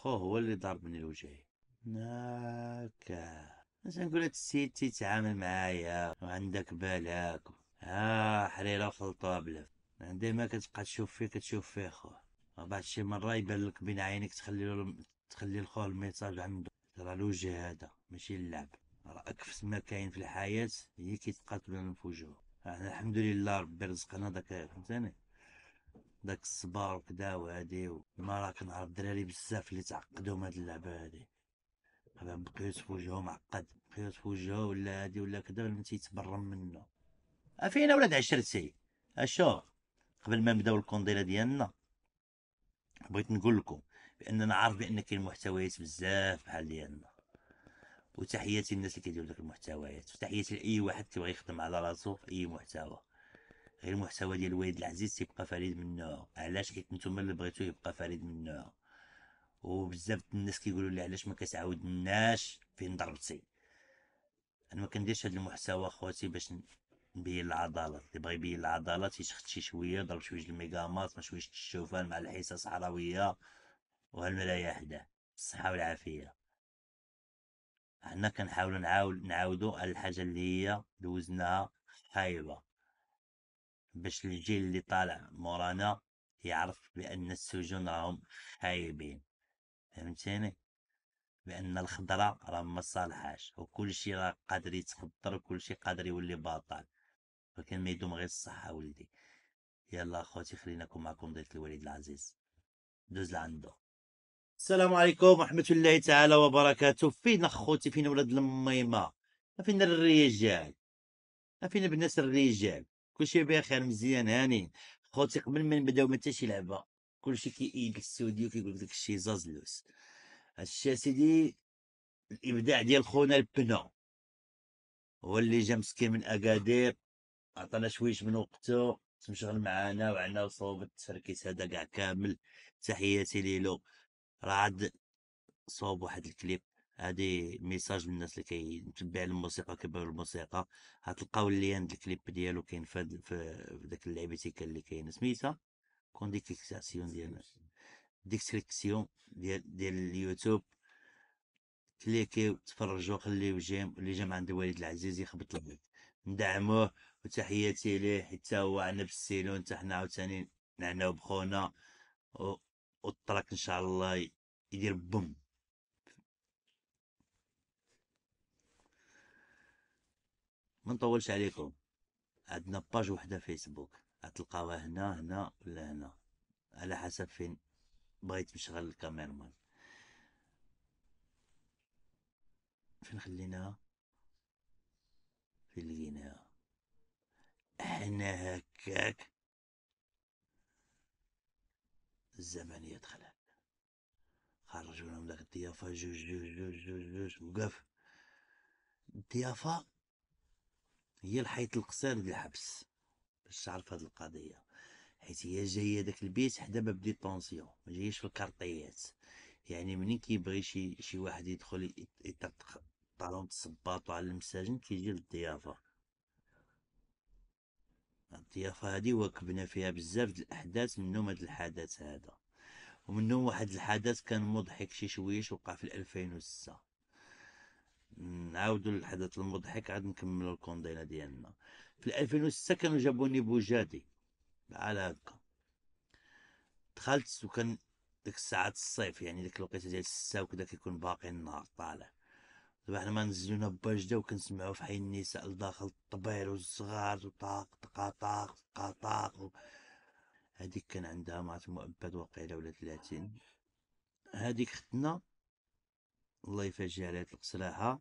خوه هو اللي ضربني من الوجه هاكا مثلا نقول لك السيد تيتعامل معايا وعندك بالك ها آه، حريره خلطوها بلف دايما كتبقى تشوف فيه كتشوف فيه خوه بعد شي مرة يبان لك بين عينيك تخلي له تخلي لخوه الميساج عنده ترى الوجه هذا ماشي اللعب راه اكفس ما كاين في الحياة هي كيتقاتلوا في وجهه احنا الحمد لله ربي رزقنا داك فهمتني داك الصبار وكدا وهادي وما راه كنعرف دراري بزاف اللي تعقدوا من هاد اللعبه هادي دابا بقيو في وجهو معقد بقيو في وجهو ولا هادي ولا كدا ولا تيتبرم منه فينا ولاد عشرتي اشوف قبل ما نبداو الكونديله ديالنا بغيت نقول لكم باننا عارف بان كاين محتويات بزاف بحال ديالنا وتحياتي للناس اللي كيديروا داك المحتويات وتحياتي لاي واحد كيبغي يخدم على راسو في اي محتوى غير المحتوى ديال الوالد العزيز تيبقى فريد من نوعه علاش حيت نتوما اللي بغيتو يبقى فريد من نوعه وبزاف الناس كيقولوا لي علاش ما كتعاودناش فين ضربتي انا ما كنديرش هذا المحتوى خواتي باش نبين العضلات اللي بغى يبين العضلات يشخط شي شويه ضرب شويه الميغامات مع شويه الشوفان مع الحصص الصحراويه وهالملايا حداه بالصحه والعافيه حنا كنحاولوا نعاود نعاودوا على الحاجه اللي هي دوزناها خايبه باش الجيل اللي طالع مورانا يعرف بأن السجون راهم خايبين فهمتيني بأن الخضرة راه ما صالحاش وكلشي راه قادر يتخضر وكلشي قادر يولي باطل ولكن ما يدوم غير الصحة ولدي يلا اخوتي خلينا نكون معكم ضيف الوليد العزيز دوز لعندو السلام عليكم ورحمة الله تعالى وبركاته فين اخوتي فين ولاد الميمة فين الرجال فين بالناس الرجال كلشي بخير مزيان هاني خوتي قبل ما نبداو ما حتى شي لعبه كلشي كيأيد الاستوديو كيقول لك داكشي زازلوس هادشي سيدي الابداع ديال خونا البنو هو اللي جا مسكين من اكادير عطانا شويش من وقته تمشغل معانا وعنا وصوب التركيز هذا كاع كامل تحياتي ليلو راه عاد صوب واحد الكليب هادي ميساج للناس اللي كيتبع الموسيقى كبار الموسيقى غتلقاو اللي عند الكليب ديالو كاين في في داك اللعبيتيكا اللي كاين سميتها كونديكساسيون ديال ديكسكريكسيون ديال ديال اليوتيوب كليكيو تفرجوا خليو جيم اللي جا عند الوالد العزيز يخبط لك ندعموه وتحياتي ليه حتى هو عنا بالسيلو حتى حنا عاوتاني نعناو بخونا والطراك ان شاء الله يدير بوم ما نطولش عليكم عندنا باج وحده فيسبوك غتلقاوها هنا هنا ولا هنا على حسب فين بغيت مشغل الكاميرمان فين خليناها فين لقيناها حنا هكاك الزمن يدخل خرجونا من داك الضيافه جوج جوج جوج جوج وقف الضيافه هي الحيط القسام ديال الحبس باش تعرف هاد القضيه حيت هي جايه داك البيت حدا باب طونسيون ما جايش في الكارطيات يعني منين كيبغي شي شي واحد يدخل يطرطق طالون الصباط على المساجن كيجي للضيافه الضيافه هذه واكبنا فيها بزاف ديال الاحداث منهم هاد الحدث هذا ومنهم واحد الحدث كان مضحك شي شويش وقع في 2006 نعاودوا الحدث المضحك عاد نكملوا الكوندينا ديالنا في 2006 كانوا جابوني بوجادي على هكا دخلت وكان ديك الساعات الصيف يعني ديك الوقيته ديال السا وكذا كيكون باقي النهار طالع دابا حنا ما نزلونا بوجده وكنسمعوا في حي النساء لداخل الطبيل والصغار وطاق طقا طاق طقا طاق هذيك كان عندها مات مؤبد وقيله ولا 30 هذيك ختنا الله يفاجئها عليها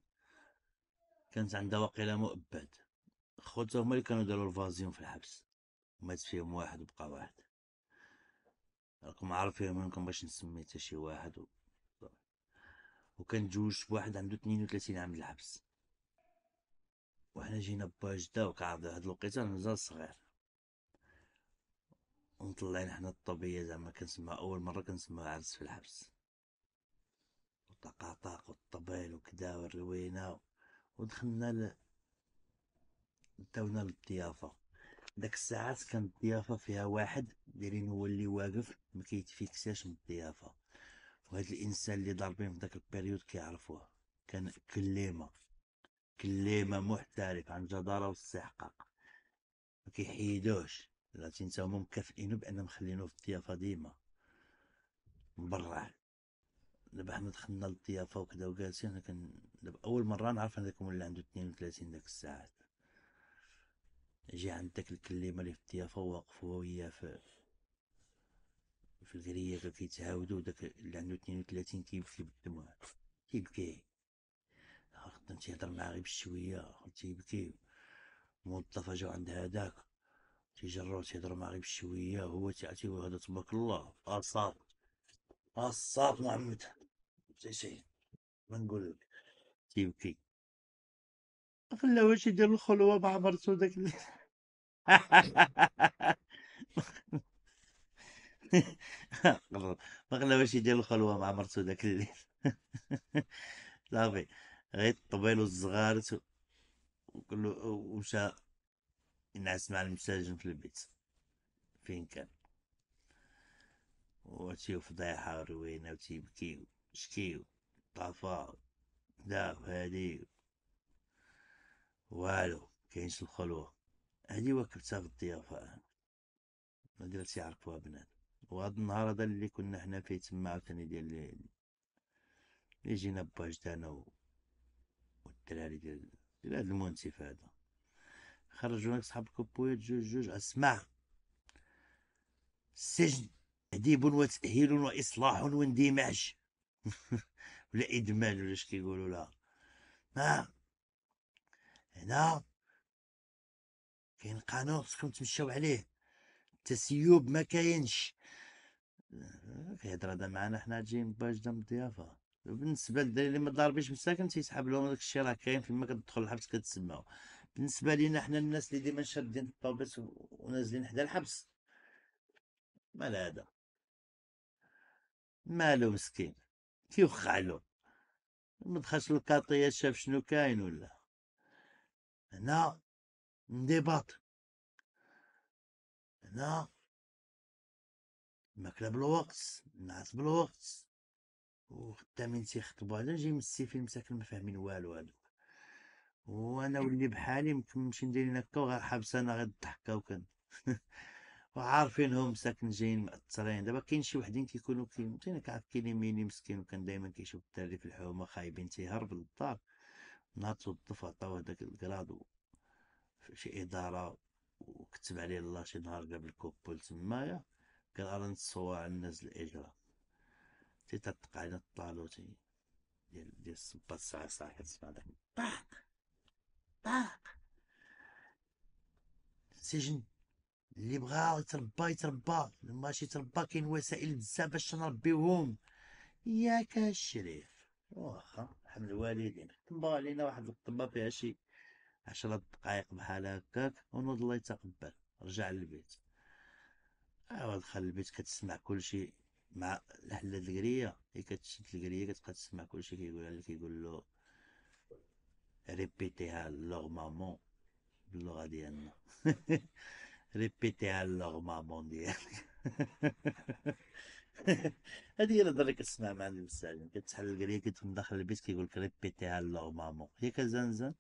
كانت عندها واقيلا مؤبد خوتها هما اللي كانوا داروا الفازيون في الحبس مات فيهم واحد وبقى واحد راكم عارفين منكم باش نسمي حتى شي واحد و... وكان جوج واحد عنده 32 عام الحبس وحنا جينا بجدة وكعرض هاد الوقيته انا مازال صغير ومطلعين حنا الطبية زعما كنسمع اول مرة كنسمع عرس في الحبس وطقاطق والطبيل وكدا والروينة ودخلنا ل داونا للضيافة داك الساعات كانت الضيافة فيها واحد دايرين هو اللي واقف ما كيتفيكساش من الضيافة وهاد الانسان اللي ضاربين في داك البيريود كيعرفوه كان كليمة كليمة محترف عن جدارة والاستحقاق ما كيحيدوش لا تنساو مكافئينو بانهم مخلينوه في الضيافة ديما مبرع دابا حنا دخلنا للضيافه وكذا وجالسين انا كان دابا اول مره نعرف هذاك اللي عنده 32 داك الساعات جي عند داك الكليمه اللي في الضيافه واقف هو وياه في في القريه كيتهاودو داك اللي عنده 32 كيبكي بالدموع آه، كيبكي خاطر تيهضر معاه غير بشويه تيبكي موظفه جاو عند هذاك تيجرو تيهضر معاه غير بشويه هو تعتي هذا تبارك الله اصاب اصاب محمد زين ما نقول لك تيبكي واش يدير الخلوه مع مرتو داك ما واش يدير الخلوه مع مرتو داك الليل صافي غير الطبيل والصغار وكله ومشى ينعس مع المساجن في البيت فين كان وتيفضيحة روينة وتيبكي شكيو طفا داف هادي والو كينش الخلوة هادي واكبتها في الضيافة ما درت يعرفوها بنات وهاد النهار هذا اللي كنا حنا فيه تما عاوتاني ديال اللي جينا باج تاعنا والدراري ديال ديال هاد المنتف هذا خرجونا صحاب الكوبويات جوج جوج اسمع السجن تأديب وتأهيل وإصلاح واندماج ولا ادمان ولا اش كيقولوا لها ما هنا كاين قانون خصكم تمشاو عليه التسيب ما كاينش كيهضر هذا معنا حنا جايين باجده من الضيافه بالنسبه للدراري اللي ما ضاربيش مساكن تيسحب لهم داك الشيء راه كاين فيما كتدخل الحبس كتسماو بالنسبه لينا حنا الناس اللي ديما شادين الطوبيس ونازلين حدا الحبس مال هذا مالو مسكين تيوقع له مدخلش الكاطية شاف شنو كاين ولا هنا نديباط هنا ماكلة بالوقت نعس بالوقت وخدامين تيخطبو على جاي من السيفي مساكن ما فاهمين والو هادو وانا إيه. ولي بحالي نمشي ندير هكا وغير حابس انا غير الضحكه وكن وعارفين هم ساكن جايين مأثرين دابا كاين شي وحدين كيكونوا كيمتينا كعرف كاين ميني مسكين وكان دائما كيشوف الدراري في الحومه خايبين تيهرب للدار نهار توظف عطاو هداك الكراد في شي اداره وكتب عليه الله شي نهار قبل كوبول تمايا قال انا نتصور على الناس الاجره تيتطق علينا الطالوتي ديال ديال الصباط الساعه الساعه كتسمع داك طاق طاق سجن اللي بغا يتربى يتربى ماشي يتربى كاين وسائل بزاف باش نربيوهم ياك الشريف واخا حمل الوالدين طبا علينا واحد الطبه فيها شي عشرة دقائق بحال هكاك ونوض الله يتقبل رجع للبيت ايوا دخل البيت كتسمع كلشي مع الحلة الكريه هي كتشد الكريه كتبقى تسمع كلشي كيقولها اللي كيقول له ريبيتيها لوغ مامون باللغة ديالنا ريبيتي هاللغمة بون ديالك هادي هي الهضره اللي كتسمع عند المستعجم كتحل القرية كتكون داخل البيت كيقول لك ريبيتي هاللغ مامون ياك زنزن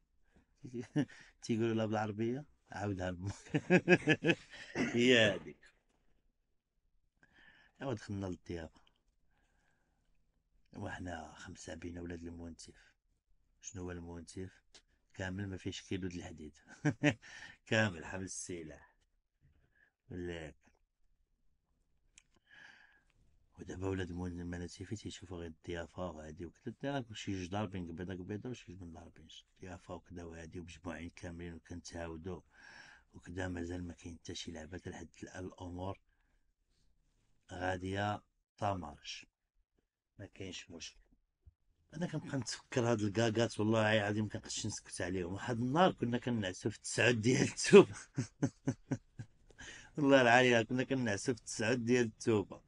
تيقولوا لها بالعربيه عاودها لامك هي هاديك ايوا دخلنا للضيافه وحنا خمسة بينا ولاد المونتيف شنو هو المونتيف كامل ما فيش كيلو د الحديد كامل حمل السلاح ودابا ولاد مول المناسفي تيشوفو غير الضيافه وهادي وكذا دابا شي جوج ضاربين قبيضه قبيضه وشي جوج ما الضيافه وكذا وهادي ومجموعين كاملين وكنتعاودو وكذا مازال ما كاين حتى شي لعبه لحد الان الامور غاديه طامارش ما كاينش مشكل انا كنبقى نتفكر هاد الكاكات والله العظيم كنقدش نسكت عليهم واحد النهار كنا كنعسو في التسعود ديال التوب الله العالي كنا كنعسف في تسعود ديال التوبه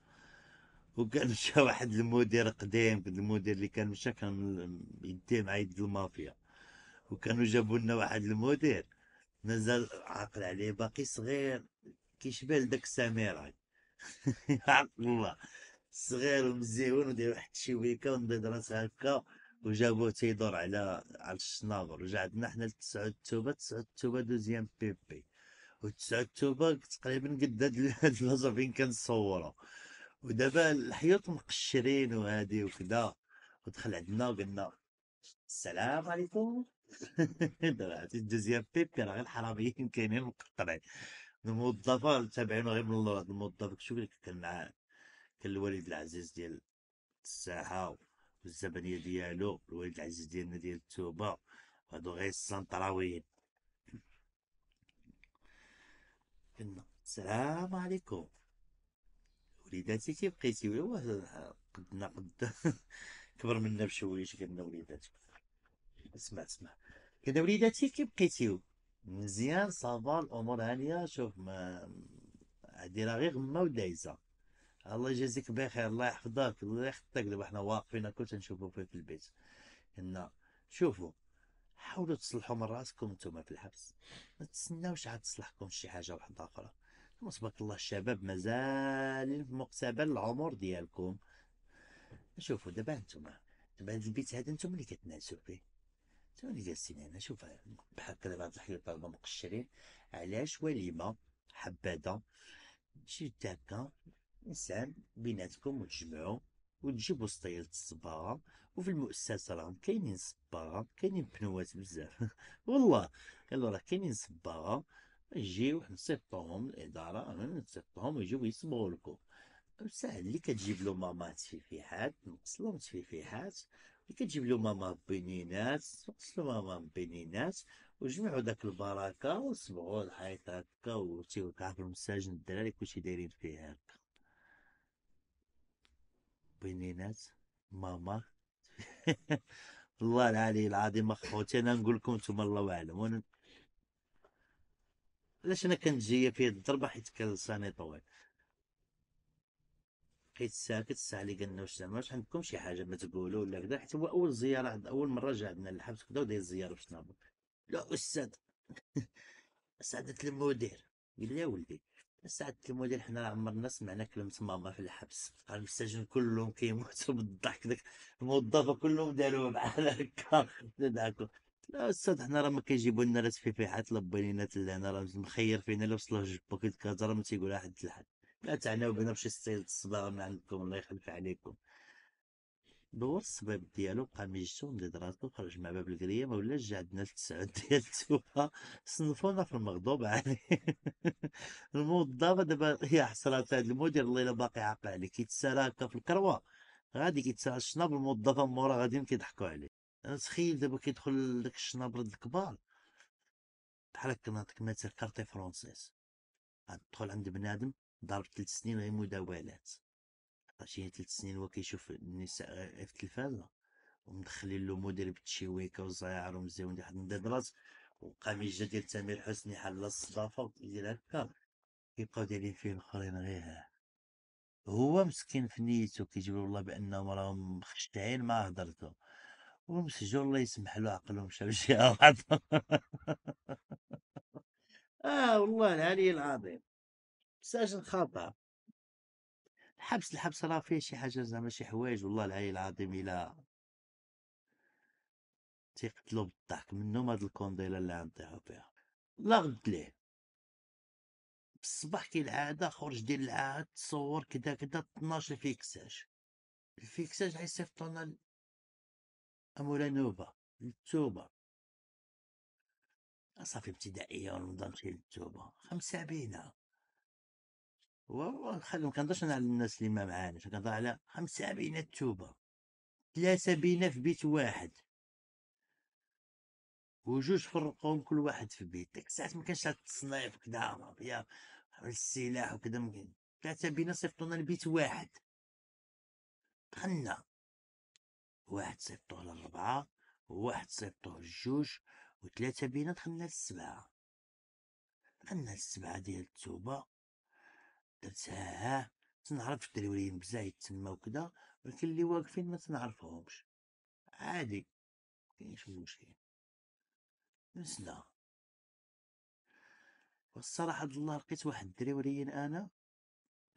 وكان مشى واحد المدير قديم المدير اللي كان مشى كان يديه مع يد المافيا وكانوا جابوا لنا واحد المدير مازال عاقل عليه باقي صغير كيشبه لداك سميرة عقل الله صغير ومزيون ودير واحد الشويكه ونبيض راسها هكا وجابوه تيدور على على الشناغر وجا عندنا حنا لتسعود التوبه تسعود التوبه دوزيام بيبي وتسعة التوبة تقريبا قد هاد البلاصه فين كنصورو ودابا الحيوط مقشرين وهادي وكدا ودخل عندنا وقلنا السلام عليكم دابا عرفتي الدوزيام بيبي راه غير الحراميين كاينين مقطعين الموظفه تابعين غير من الله الموظف شو قلت كان معاه كان الوالد العزيز ديال الساحه والزبنيه ديالو الوالد العزيز ديالنا ديال التوبه هادو غير السنطراويين كنا السلام عليكم وليداتي كي بقيتي ولا قدنا قد كبر منا بشويش قلنا وليداتك اسمع اسمع قالنا وليداتي كي بقيتي مزيان صافا الامور هانيه شوف ما هادي راه غير غما ودايزه الله يجازيك بخير الله يحفظك الله يحفظك دابا حنا واقفين هكا نشوفو فيه في البيت قلنا شوفوا حاولوا تصلحوا من راسكم نتوما في الحبس ما تستناوش عاد تصلحكم شي حاجه واحده اخرى تبارك الله الشباب مازال في مقتبل العمر ديالكم شوفوا دابا نتوما دابا هذا البيت هذا نتوما اللي كتناسوا فيه نتوما اللي جالسين هنا شوف بحال هكا دابا هاد الحيوط مقشرين علاش وليمه حباده شي تاكا انسان بيناتكم وتجمعوا وتجيبوا سطيل الصباغه وفي المؤسسه راه كاينين صباغه كاينين بنوات بزاف والله قالوا راه كاينين صباغه يجيو نصيفطوهم الاداره انا نصيفطوهم يجيو يصبغوا لكم ساهل اللي كتجيب له ماما تفيفيحات نقص لهم تفيفيحات اللي كتجيب له ماما بنينات نقص له ماما بنينات وجمعوا داك البركه وصبغوا الحيط هكا وتيوقع في المساجن الدراري كلشي دايرين فيه هكا بينينات ماما والله العلي العظيم اخوتي انا نقول لكم نتوما الله اعلم وانا علاش انا جايه في هاد الضربه حيت كان لساني طويل بقيت ساكت الساعه اللي قالنا واش زعما واش عندكم شي حاجه ما تقولوا ولا كذا حيت هو اول زياره اول مره جا عندنا للحبس كذا وداير زياره في شنابل لا استاذ سعادة المدير قال لي ولدي سعد المدير حنا عمرنا سمعنا كلمة ماما في الحبس المساجين كلهم كيموتوا بالضحك داك الموظفة كلهم داروها بحال هكا داكو لا استاذ حنا راه ما كيجيبوا لنا لا تفيفيحات لا بينات لا هنا راه مخير فينا لا وصلوه جبو راه ما تيقولها حد لحد لا تعناو بنا بشي ستيل الصباغ من عندكم الله يخلف عليكم دور الصبيب ديالو بقى ميجتو مدي دراسو خرج مع باب القريه ما ولاش جا عندنا التسعود ديال التوها صنفونا في المغضوب عليه الموظفه دابا هي حصلات هذا المدير الله الا باقي عاقل عليه كيتسالا هكا في الكروه غادي كيتسالا الشناب الموظفه مورا غاديين كيضحكوا عليه انا تخيل دابا كيدخل لداك الشناب رد الكبار بحال هكا نعطيك مثال كارتي فرونسيس تدخل عند بنادم ضرب ثلاث سنين غير مداولات شي ثلاث سنين هو كيشوف النساء آه، في التلفازه ومدخلين له مدرب التشويكه وزيار ومزيون ديال واحد النظرات وقميجه ديال تامر حسني حل الصدافه ديال هكا كيبقاو دايرين فيه الاخرين غير هو مسكين في نيته كيجبر الله بانهم راهم مخشعين ما هضرتو والمسجون الله يسمح له عقلهم مشى لشي واحد اه والله العلي العظيم ساجن خطا الحبس الحبس راه فيه شي حاجه زعما شي حوايج والله العلي العظيم الا تيقتلو بالضحك منهم هاد الكونديله اللي غنطيحو فيها لا غد ليه بالصباح العاده خرج ديال العاد تصور كدا كدا 12 الفيكساج الفيكساج غيصيفطو لنا امولا نوبه للتوبه صافي ابتدائيه ونبدا نمشي للتوبه خمسة بينا ما كنهضرش انا على الناس اللي ما معاناش كنهضر على خمسة بينا التوبة ثلاثة بينا في بيت واحد وجوج فرقهم كل واحد في بيت ديك الساعات ما كانش التصنيف كدا يا السلاح وكدا ممكن ثلاثة بينا صيفطونا لبيت واحد دخلنا واحد صيفطوه للربعة وواحد صيفطوه للجوج وثلاثة بينا دخلنا للسبعة دخلنا للسبعة ديال التوبة تتساهاه تنعرف الدريورين بزاف تما وكدا ولكن اللي واقفين ما تنعرفهمش عادي مكاينش مشكل نسنا والصراحة الله لقيت واحد الدريوريين انا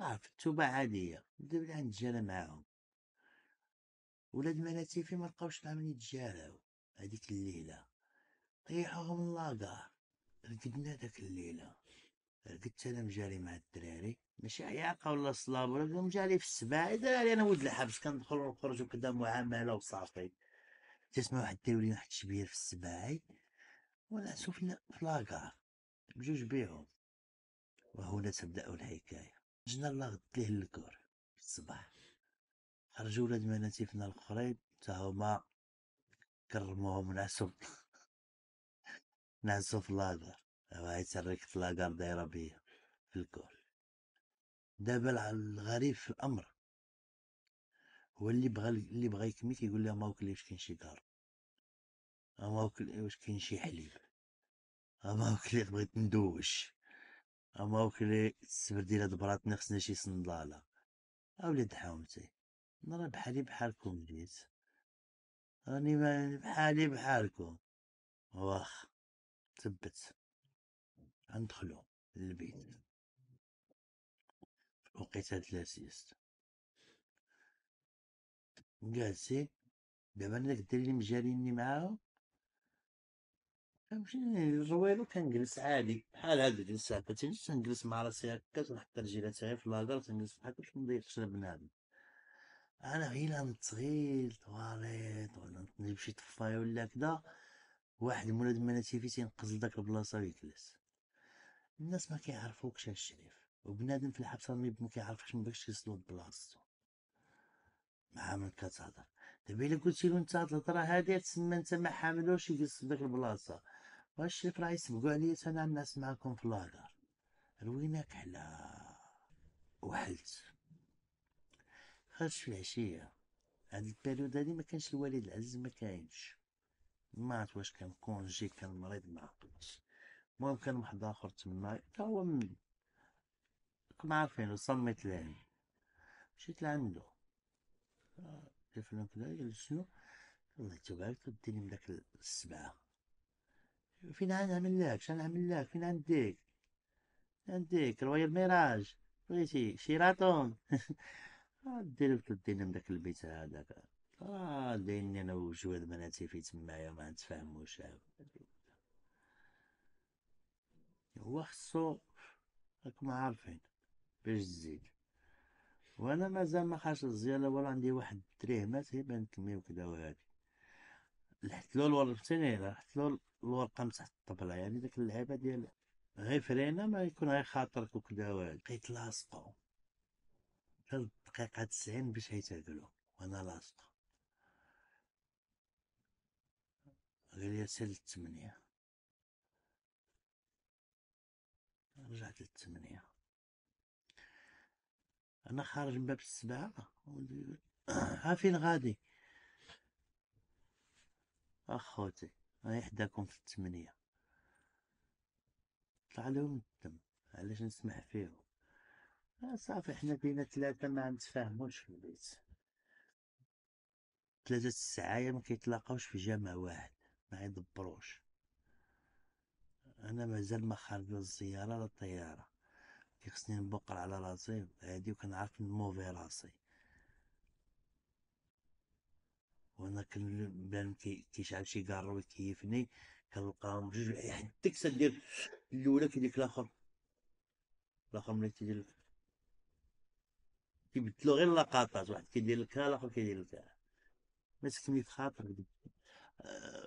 عارف توبة التوبة عادية لي عند الجالة معاهم ولاد مالاتي في ما لقاوش العمل يتجالاو هاديك الليلة طيحوهم اللاكار رقدنا داك الليلة قلت انا مجالي مع الدراري ماشي عياقه ولا صلاب ولا مجالي في السباعي دراري انا ولد الحبس كندخل ونخرج وكذا معامله وصافي تسمع واحد داير واحد الشبير في السباعي ونعسو في لاكار بجوج بيهم وهنا تبدا الحكايه جنا الله غد ليه الكور في الصباح خرجوا ولاد مناتي فينا الاخرين تا هما كرموهم نعسو نعسو في لاكار وهي تسركت لاكار دايره بيا في الكل دابا الغريب في الامر هو اللي بغى اللي بغى يكمي كيقول لها ما واكليش كاين شي كار أه ما واكلي واش كاين شي حليب أه ما واكلي بغيت ندوش اما أه وكلي السبرديله دبراتنا خصني شي صنداله اولاد حومتي نرى بحالي بحالكم جيت راني بحالي بحالكم واخ تبت غندخلو للبيت في وقيت هاد لاسيست جالسين دابا انا داك الدري اللي مجاريني معاهم كنمشي للرويلو كنجلس عادي بحال هاد الجلسة كتجلس تنجلس مع راسي هكا تنحط رجيلاتي تاعي في لاكار تنجلس بحال باش مضيقش بنادم انا غير نتغيل طواليط ولا نجيب شي طفايه ولا كدا واحد مولاد مناتيفي تينقز لداك البلاصه ويجلس الناس ما كيعرفوكش الشريف وبنادم في راه ما كيعرفش من باش يسلوط بلاصتو مع من كتهضر دابا الا قلتي له انت هاد الهضره هادي تسمى انت ما حاملوش يجلس داك البلاصه واش الشريف راه يسبقوا عليا انا الناس معاكم في الهضر روينا على وحلت خرجت في العشيه هاد البيريود هادي ما كانش الوالد العز ما كاينش ما عرفت واش كان كونجي كان مريض ما عرفتش المهم كان واحد اخر تما تا هو مني راكم عارفين صميت لعندي مشيت لعندو الفلان آه، كدا قال شنو الله يتوبعك ديني من داك السبعه فين غنعمل لك شنو نعمل لك فين عندك عندك رواية الميراج بغيتي شيراتون آه، دير دينا من داك البيت هذاك اه ديني انا وجواد بناتي في تمايا ما نتفاهموش هو خصو راكم عارفين باش تزيد وانا مازال ما خاش الزياله ولا عندي واحد مات هي بانت مية وكدا وهادي لحت له الورقه فهمتيني لحت له الورقه مسحت الطبله يعني داك اللعيبه ديال غير فرينا ما يكون غير خاطرك وكدا وهادي بقيت لاصقو حتى الدقيقه 90 باش يتعدلو وانا لاصقو غير يا سال الثمانيه رجعت للثمانية أنا خارج من باب السبعة ها فين غادي أخوتي غادي حداكم في الثمانية طلع لهم الدم علاش نسمح فيهم آه، صافي حنا بينا ثلاثة ما نتفاهموش في البيت ثلاثة السعايا ما كيتلاقاوش في جامع واحد ما يدبروش انا مازال ما خارج للزياره لا الطياره خصني نبقر على راسي هادي وكنعرف نموفي راسي وانا كنبان كيشعل شي كارو كيفني كنلقاهم بجوج يعني حدك سدير الاولى كيديك الاخر الاخر ملي تيدير لك كيبدلو غير لقطات واحد كيدير لك الاخر كيدير لك ما تكمي في خاطرك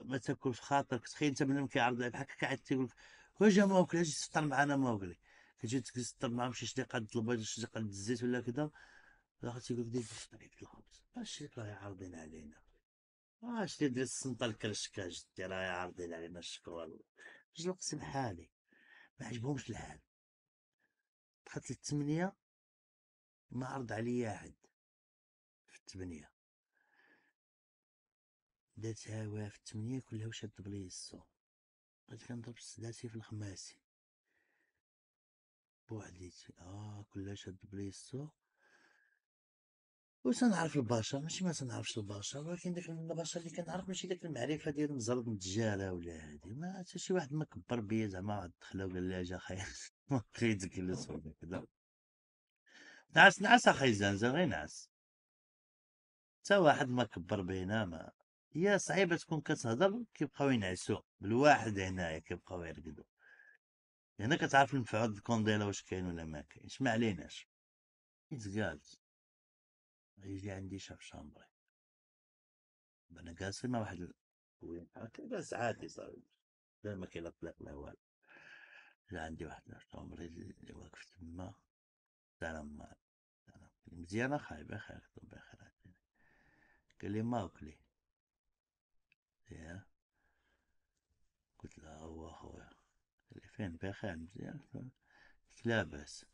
ما تاكل في خاطرك تخيل انت منهم كيعرض عليك هكا قاعد تيقول لك واش ما واكل اجي تفطر معنا ما واكلي كتجي تفطر معاهم شي شديقه د البيض شي شديقه الزيت ولا كذا الاخر تيقول لك دير شي الخبز اش راهي عارضين علينا اش تدير السنطه الكرشك اجدي راهي عارضين علينا الشكر والله جوج حالي ما عجبهمش الحال دخلت للثمانية ما عرض عليا احد في الثمانية دات واه في التمنية كلها وشاد بلي السو بقيت كنضرب السداسي في الخماسي بوحديتي اه كلها شاد بلي السو سنعرف البشر ماشي ما سنعرفش البشر ولكن داك البشر اللي كنعرف ماشي داك المعرفه ديال مزرب الدجالة ولا هادي ما حتى شي واحد ما كبر بيا زعما دخله وقال لي جا خايا ما بقيتك ولا كدا نعس نعس اخي زنزان غير نعس حتى واحد ما كبر بينا ما هي صعيبه تكون كتهضر كيبقاو ينعسوا بالواحد هنايا كيبقاو يرقدوا هنا كتعرف المفعول الكونديلا واش كاين ولا ما كاينش ما عليناش قالت يجي عندي شاف شامبري انا جالس مع واحد خويا جالس عادي صافي لا ما كاين لا طلاق لا والو جا عندي واحد شامبري اللي واقف تما سلام مزيانه خايبه بخير بخير قال لي ما وكلي يا قلت له هو أخويا اللي فين بخير يعني؟ قلت لا بأس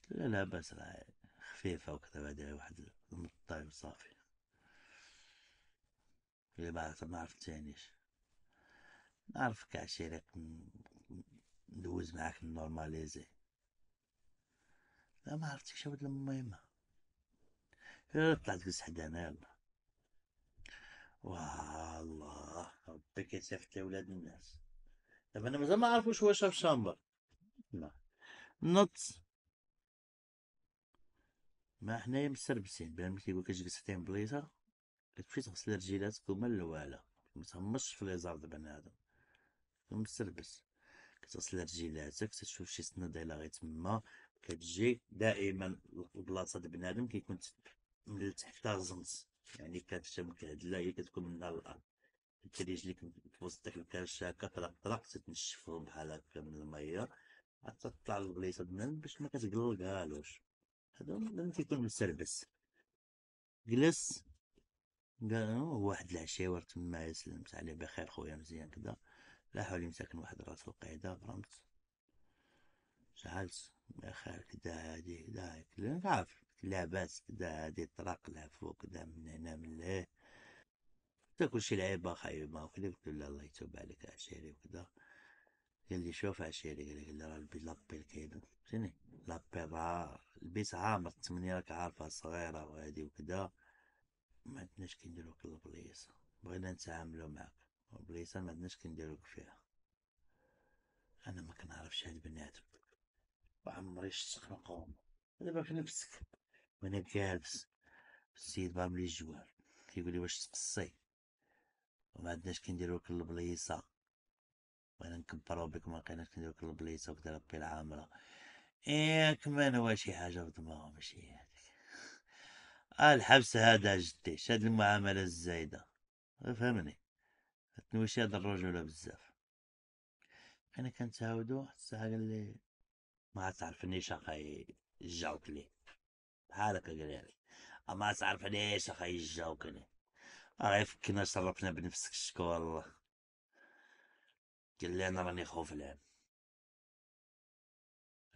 قلت له لا بأس راه خفيفة وكذا بعدها واحد المطاي وصافي اللي بعرف ما عرفتانيش يعني نعرفك عشيرك ندوز معاك نورماليزي لا ما عرفتكش هاد المهمة يلا طلعت حدا حدانا يلا والله ربك لي ولاد الناس دابا انا مازال ما عرفوش هو شاف شامبر لا نط ما حنايا مسربسين بلا ملي كيقول كتجلس حتى بليزا كتمشي تغسل رجيلاتك هما الاولى متهمش في ليزارد بنادم مسربس كتغسل رجيلاتك كتشوف شي سنه دايله غير تما كتجي دائما البلاصه د بنادم كيكون من تا غزنت يعني كتشمك هاد هي كتكون من الارض انت رجليك في وسط ديك الكرشه كطرق طرق تتنشفهم بحال هكا من الميه حتى تطلع البليصه بنان باش ما كتقلقهالوش هذا اللي تيكون مسربس جلس قال واحد العشاور تما يسلم عليه بخير خويا مزيان كدا لا حول يمسكن واحد راس القاعدة فهمت جعلت بخير كدا هادي كدا هيك عارف لا باس كدا هادي طرق العفو كدا من هنا من له حتى كلشي لعيبه خايبه وكدا قلت له الله يتوب عليك عشيري وكدا قال لي شوف عشيري قال لي راه البي لابي كاين فهمتيني لابي راه البيت عامر الثمانية راك عارفها صغيرة وهادي وكدا ما عندناش كنديرو لك البليصة بغينا نتعاملو معاك البليصة ما عندناش كنديروك فيها انا ما كنعرفش هاد البنات وعمري شتقنقهم دابا في نفسك وانا كالبس السيد باملي الجواب كيقول لي واش تقصي وما عندناش كنديرو لك البليصه وانا نكبر بك ما لقيناش كنديرو لك البليصه وكذا ربي العامره ياك ما نوى شي حاجه في دماغه ماشي هذيك آه، الحبس هذا جدي شاد المعامله الزايده فهمني تنويش هاد الرجوله بزاف انا كنتعاودو واحد الساعه قال لي ما تعرفنيش اخاي جاوك ليه هذا كقليل اما تعرف ليش اخي جاوكني راه فكنا شرفنا بنفسك الشكور الله قال لي انا راني خوف الان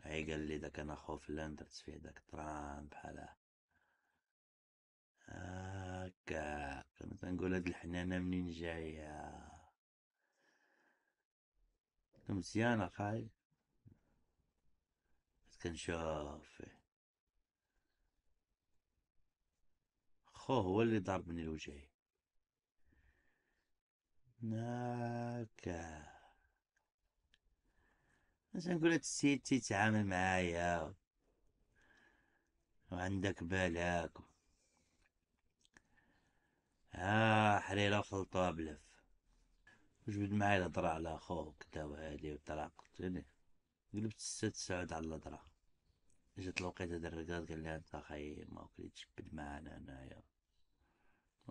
هاي قال لي داك انا خوف الان درت فيه داك طران بحال هكا كنت نقول هاد الحنانه منين جايه مزيان اخاي كنشوف فيه خو هو اللي ضربني من الوجه مثلا نقول هاد السيد تيتعامل معايا وعندك بالك ها آه، حريرة وخلطوها بلف وجبد معايا الهضرة على خوك وكدا وهادي وطلاق فهمتني قلبت ستة سعود على الهضرة جات الوقيته دركات قال لي انت خاي ما وكلي تجبد معانا انايا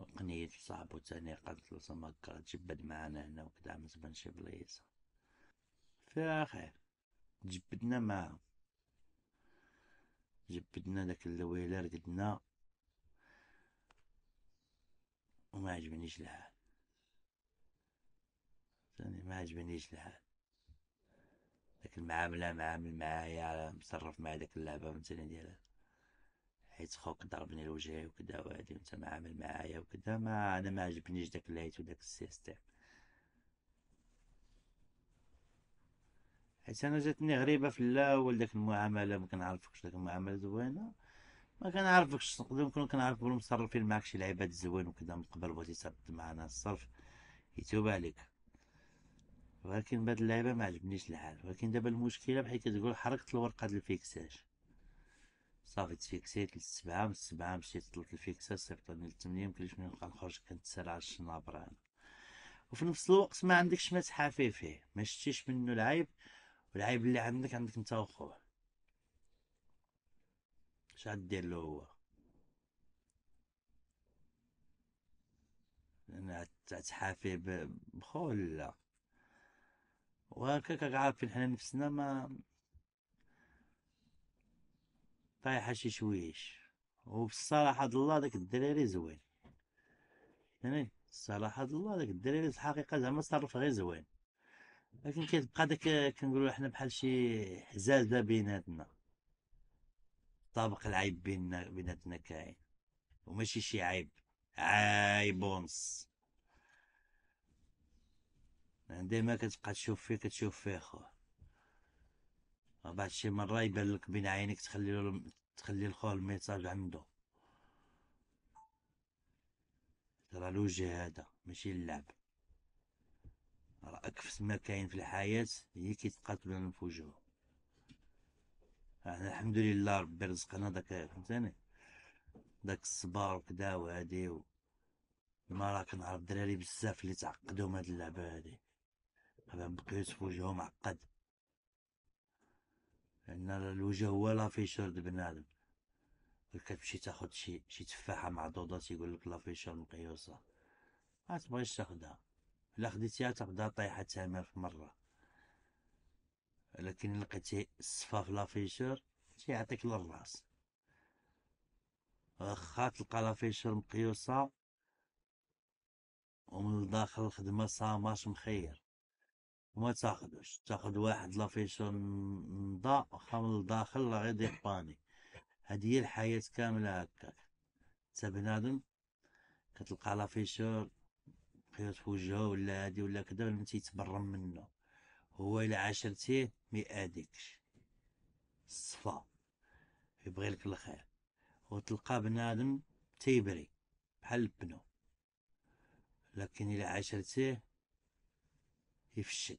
قنيت لصاحبو تاني قالت له تما هكا معانا هنا وكدا عملت شي بلايص في الاخير تجبدنا معا جبدنا داك اللويلة رقدنا وما عجبنيش الحال ثاني ما عجبنيش الحال داك المعاملة معامل معايا مصرف معايا داك اللعبة فهمتني ديالها حيت خوك ضربني الوجهي وكذا وهادي وانت عامل معايا وكذا ما انا ما عجبنيش داك الهيت وداك السيستيم حيت انا جاتني غريبه في الاول داك المعامله ما كنعرفكش داك المعامله زوينه ما كنعرفكش نقدر نكون كنعرف بلو مصرفين معاك شي لعيبات زوين وكذا من قبل بغيتي ترد معنا الصرف يتوب عليك ولكن بهاد اللعيبه ما عجبنيش الحال ولكن دابا المشكله بحيت كتقول حركت الورقه د الفيكساج صافي تفيكسيت للسبعة من السبعة مشيت طلت الفيكسة صيفطوني للتمنية مكليش من نبقى نخرج كنتسال على الشنابر أنا وفي نفس الوقت ما عندكش ما تحافي فيه ما شتيش منه العيب والعيب اللي عندك عندك نتا وخوه اش غدير له هو انا تحافي بخوه لا وهكاك عارفين حنا نفسنا ما طايحة شي شويش وبالصراحة الله داك الدراري زوين فهمتني يعني الصراحة الله داك الدراري الحقيقة زعما صرف غير زوين لكن كتبقى داك كنقولوا حنا بحال شي حزازة بيناتنا طابق العيب بيننا بيناتنا كاين وماشي شي عيب عايب ونص عندما كتبقى تشوف فيه كتشوف فيه خوه بعض شي مرة يبان لك بين عينيك تخلي له تخلي لخوه الميساج عنده ترى الوجه هذا ماشي اللعب راه اكفس ما كاين في الحياة هي كيتقاتلو لنا في وجهو احنا الحمد لله ربي رزقنا داك فهمتني داك الصبار وكدا وهادي و ما راه كنعرف دراري بزاف اللي تعقدوا من هاد اللعبة هادي بقيت في وجههم عقد يعني لان الوجه هو لافيشر د بنادم كتمشي تاخد شي شي تفاحه معضوضه تيقول لك لافيشر مقيوسه ما تبغيش تاخدها الا خديتيها تاخدها طايحه تامر في مره لكن لقيتي الصفاف لافيشر تيعطيك للراس واخا تلقى لافيشر مقيوسه ومن داخل الخدمه صاماش مخير وما تاخذوش تاخد واحد لافيش نضا واخا من راه غير ديباني هادي هي الحياة كاملة هكا حتى بنادم كتلقى لافيشور بقيت في وجهه ولا هادي ولا كدا ما تيتبرم منه هو الى عاشرتيه ميأديكش الصفا يبغي لك الخير وتلقى بنادم تيبري بحال البنو لكن الى عاشرتيه يفشل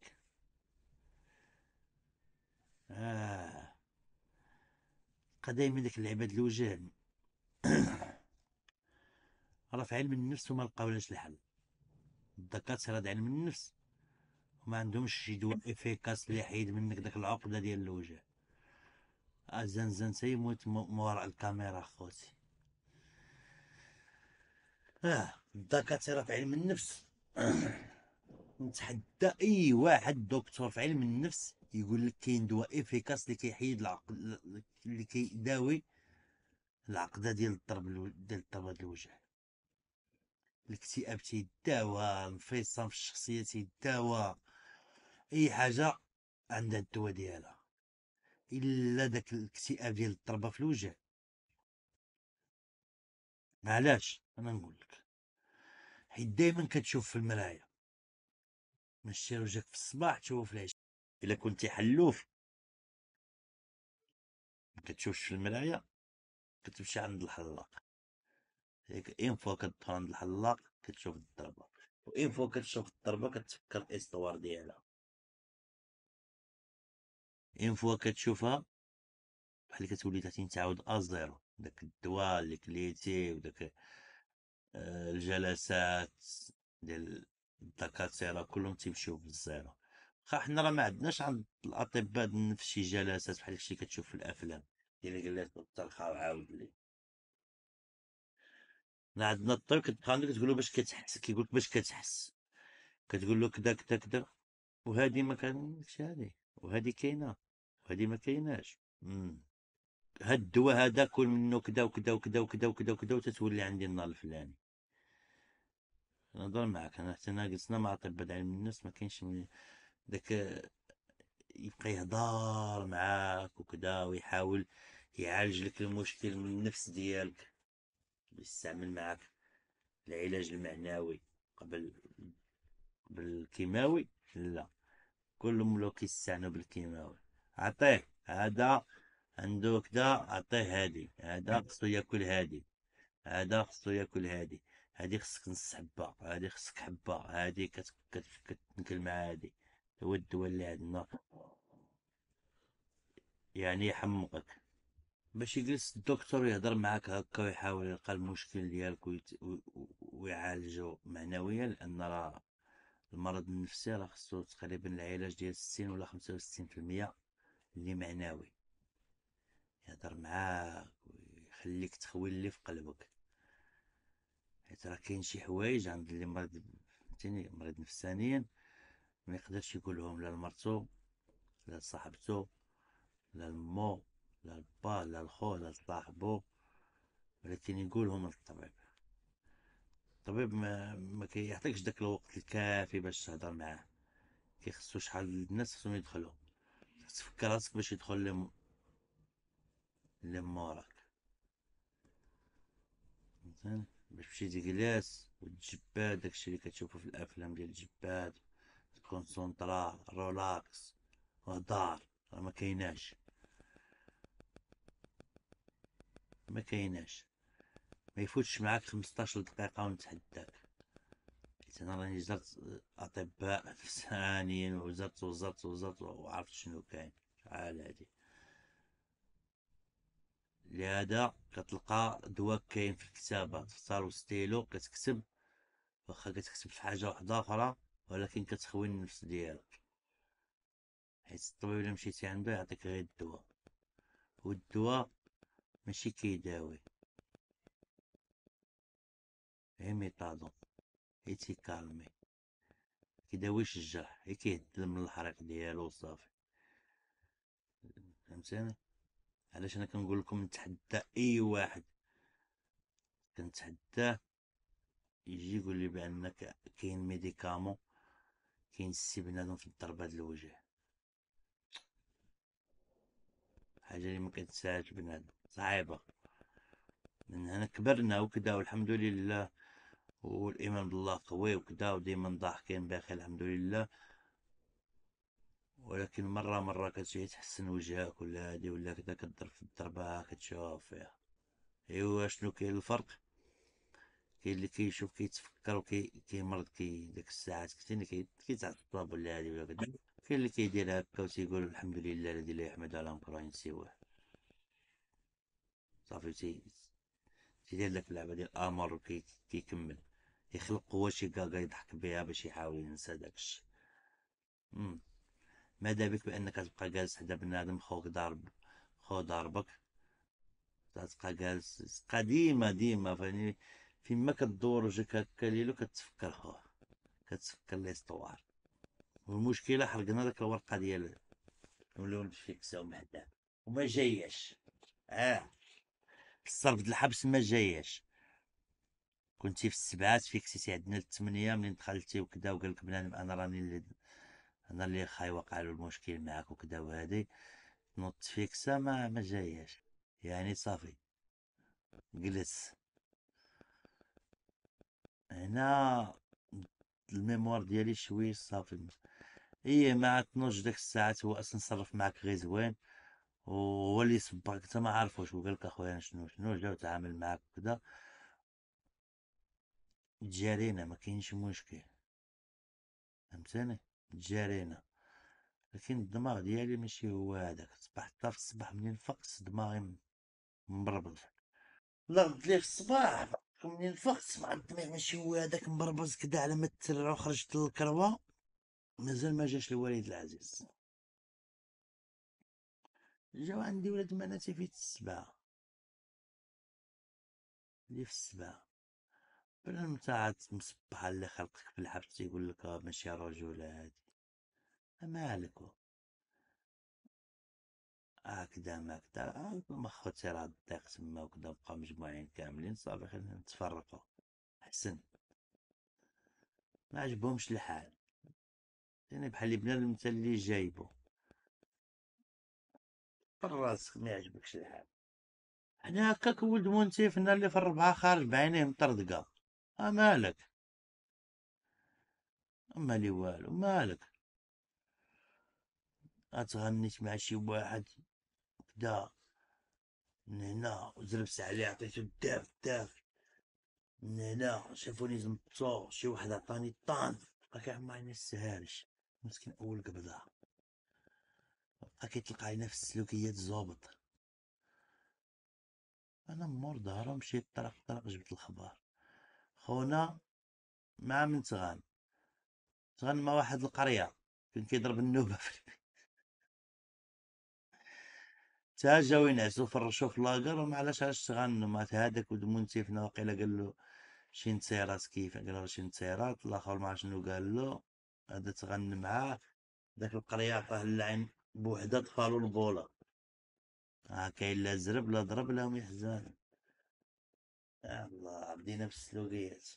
آه دائما ديك اللعبة د الوجهان راه في علم النفس وما لقاولهاش الحل الدكاترة د علم النفس وما عندهمش شي دواء افيكاس اللي يحيد منك داك العقدة ديال الوجه الزنزان آه، تيموت من وراء الكاميرا خوتي اه الدكاترة في علم النفس نتحدى اي واحد دكتور في علم النفس يقول لك كاين دواء افيكاس اللي كيحيد العقد اللي كيداوي العقده ديال الضرب ديال الضربه ديال الوجه الاكتئاب تيداوى الانفصام في الشخصيه تيداوى اي حاجه عندها الدواء ديالها الا داك الاكتئاب ديال الضربه في الوجه علاش انا نقول لك حيت دائما كتشوف في المرايه مشي وجهك في الصباح تشوف العشاء الا كنتي حلوف ما كتشوفش في المرايه كتمشي عند الحلاق هيك اين فوا كتدخل عند الحلاق كتشوف الضربه وإين فوا كتشوف الضربه كتفكر الاستوار ديالها اين فوا كتشوفها بحال كتولي تعطي تعاود ا زيرو داك الدواء اللي كليتي وداك آه، الجلسات ديال الدكاتره كلهم تيمشيو في الزيرو واخا حنا راه ما عندناش عند الاطباء النفسي جلسات بحال داكشي كتشوف في الافلام ديال قال لي تبطل وعاود لي حنا عندنا الطبيب كتبقى عندو كتقولو باش كتحس كيقول لك باش كتحس كتقول له كدا كدا كدا وهادي ما كانش هادي وهادي كاينه وهادي ما كايناش هاد الدواء هذا كل منه كدا وكدا وكدا وكدا وكدا وكدا وتتولي عندي النار الفلاني نهضر معاك انا حتى ناقصنا مع اطباء علم النفس ما كاينش داك يبقى يهضر معاك وكذا ويحاول يعالج لك المشكل من النفس ديالك يستعمل معاك العلاج المعنوي قبل بالكيماوي لا كلهم لو كيستعنوا بالكيماوي عطيه هذا عنده كدا عطيه هادي هذا نعم. خصو ياكل هادي هذا خصو ياكل هادي هادي خصك نص حبة هادي خصك حبة هادي كت- كت- كتنكل مع هادي هو الدواء اللي عندنا يعني يحمقك باش يجلس الدكتور يهضر معاك هكا ويحاول يلقى المشكل ديالك ويت- ويعالجو معنويا لان راه المرض النفسي راه خصو تقريبا العلاج ديال ستين ولا خمسة وستين في المية اللي معنوي يهضر معاك ويخليك تخوي اللي في قلبك حيت راه كاين شي حوايج عند اللي مريض فهمتيني مريض نفسانيا ما يقدرش يقولهم لا لمرتو لا لصاحبتو لا لمو لا لبا لا لخو لا لصاحبو ولكن يقولهم للطبيب الطبيب ما, ما كيعطيكش داك الوقت الكافي باش تهضر معاه كيخصو شحال الناس خصهم يدخلو تفكر راسك باش يدخل لم لموراك فهمتني باش تمشي تجلس وتجبد داكشي اللي كتشوفو في الافلام ديال الجباد تكونسونطرا رولاكس وهدار راه ما كايناش ما كايناش ما يفوتش معاك 15 دقيقه ونتحداك حيت انا راني زرت اطباء نفسانيين وزرت وزرت وزرت وعرفت شنو كاين عال هادي لهذا كتلقى دواك كاين في الكتابة تختار وستيلو كتكتب واخا كتكتب في حاجة وحدة أخرى ولكن كتخوي النفس ديالك حيت الطبيب إلا مشيتي عنده يعطيك غير الدواء والدواء ماشي كيداوي غير ميطادو غير تيكالمي مكيداويش الجرح غير كيهدل من الحريق ديالو وصافي فهمتيني علاش انا كنقول لكم نتحدى اي واحد كنتحداه يجي يقول لي بان كاين ميديكامون كينسي بنادم في الضربه الوجه حاجه اللي ما كتساعدش بنادم صعيبه من هنا كبرنا وكدا والحمد لله والايمان بالله قوي وكدا وديما ضاحكين باخي الحمد لله ولكن مرة مرة كتجي تحسن وجهك ولا هادي ولا كدا كضرب في الضربة كتشوف فيها ايوا شنو كاين الفرق كاين اللي كيشوف كيتفكر وكيمرض كي ديك الساعات كثير كيتعصب ولا هادي ولا كدا كاين اللي كيدير هكا وتيقول الحمد لله الذي لا يحمد على مكره سواه صافي تي تيدير داك اللعبة ديال الامر وكيكمل كيخلق قوة شي كاكا يضحك بها باش يحاول ينسى داكشي ماذا بك بانك تبقى جالس حدا بنادم خوك ضارب خو ضاربك تبقى جالس قديمه ديما فاني ما كدور وجهك هكا ليلو كتفكر خوه كتفكر ليستوار والمشكله حرقنا داك الورقه ديال نوليو نفيكساو محدا وما جاياش اه الصرف الحبس ما جاياش كنتي في السبعات فيكسيتي عندنا الثمانيه منين دخلتي وكدا وقال لك بنادم انا راني انا اللي خاي وقع له المشكل معاك وكدا وهادي نط فيكسا ما ما جاياش يعني صافي جلس هنا الميموار ديالي شوي صافي ايه ما عرفتنوش ديك الساعات هو اصلا صرف معاك غير زوين وهو اللي صبرك حتى ما عارفوش وقال لك اخويا شنو شنو جا وتعامل معاك وكذا تجارينا ما كاينش مشكل فهمتني جارينا لكن الدماغ ديالي ماشي هو هذاك صباح حتى في الصباح منين فقت دماغي مبربض نرد ليه في الصباح منين فقت مع الدماغ ماشي هو هذاك مبربط كدا على ما تسرع وخرجت للكروه مازال ما جاش الوالد العزيز جاو عندي ولاد مناتي في السبعه اللي في السبعه بلا نتا عاد مسبحة اللي خلقك في الحبس يقول لك آه، ماشي رجولة هادي مالك هكدا ماكدا ما آه، خوتي راه الضيق تما وكدا بقى مجموعين كاملين صافي خلينا نتفرقوا حسن ما عجبهمش الحال يعني بحال بنادم انت اللي جايبو راسك ما يعجبكش الحال حنا هكاك ولد منتفنا اللي في الربعه خارج بعينيه مطردقه مالك ما لي والو مالك اتغنيت مع شي واحد كدا من هنا وزربت عليه عطيتو الداف الداف من هنا شافوني زنطو شي واحد عطاني طان بقى عمرني نسهالش مسكين اول قبضه بقى كيتلقى نفس في السلوكيات الزوبط انا مور ظهرهم مشيت طرق طرق جبت الخبر خونا مع من تغان تغان مع واحد القرية كان كيضرب النوبة في البيت تا جاو ينعسو فرشو في لاكر وما علاش علاش تغان مات هذاك ودمونتيفنا وقيلا قال له شي نتيرات كيف قال له شي نتيرات الاخر ما شنو قال له هذا تغن معاه داك القريه عطاه اللعين بوحده طفالو البولا ها كاين لا زرب لا ضرب لا يحزن الله عبدينا بالسلوكيات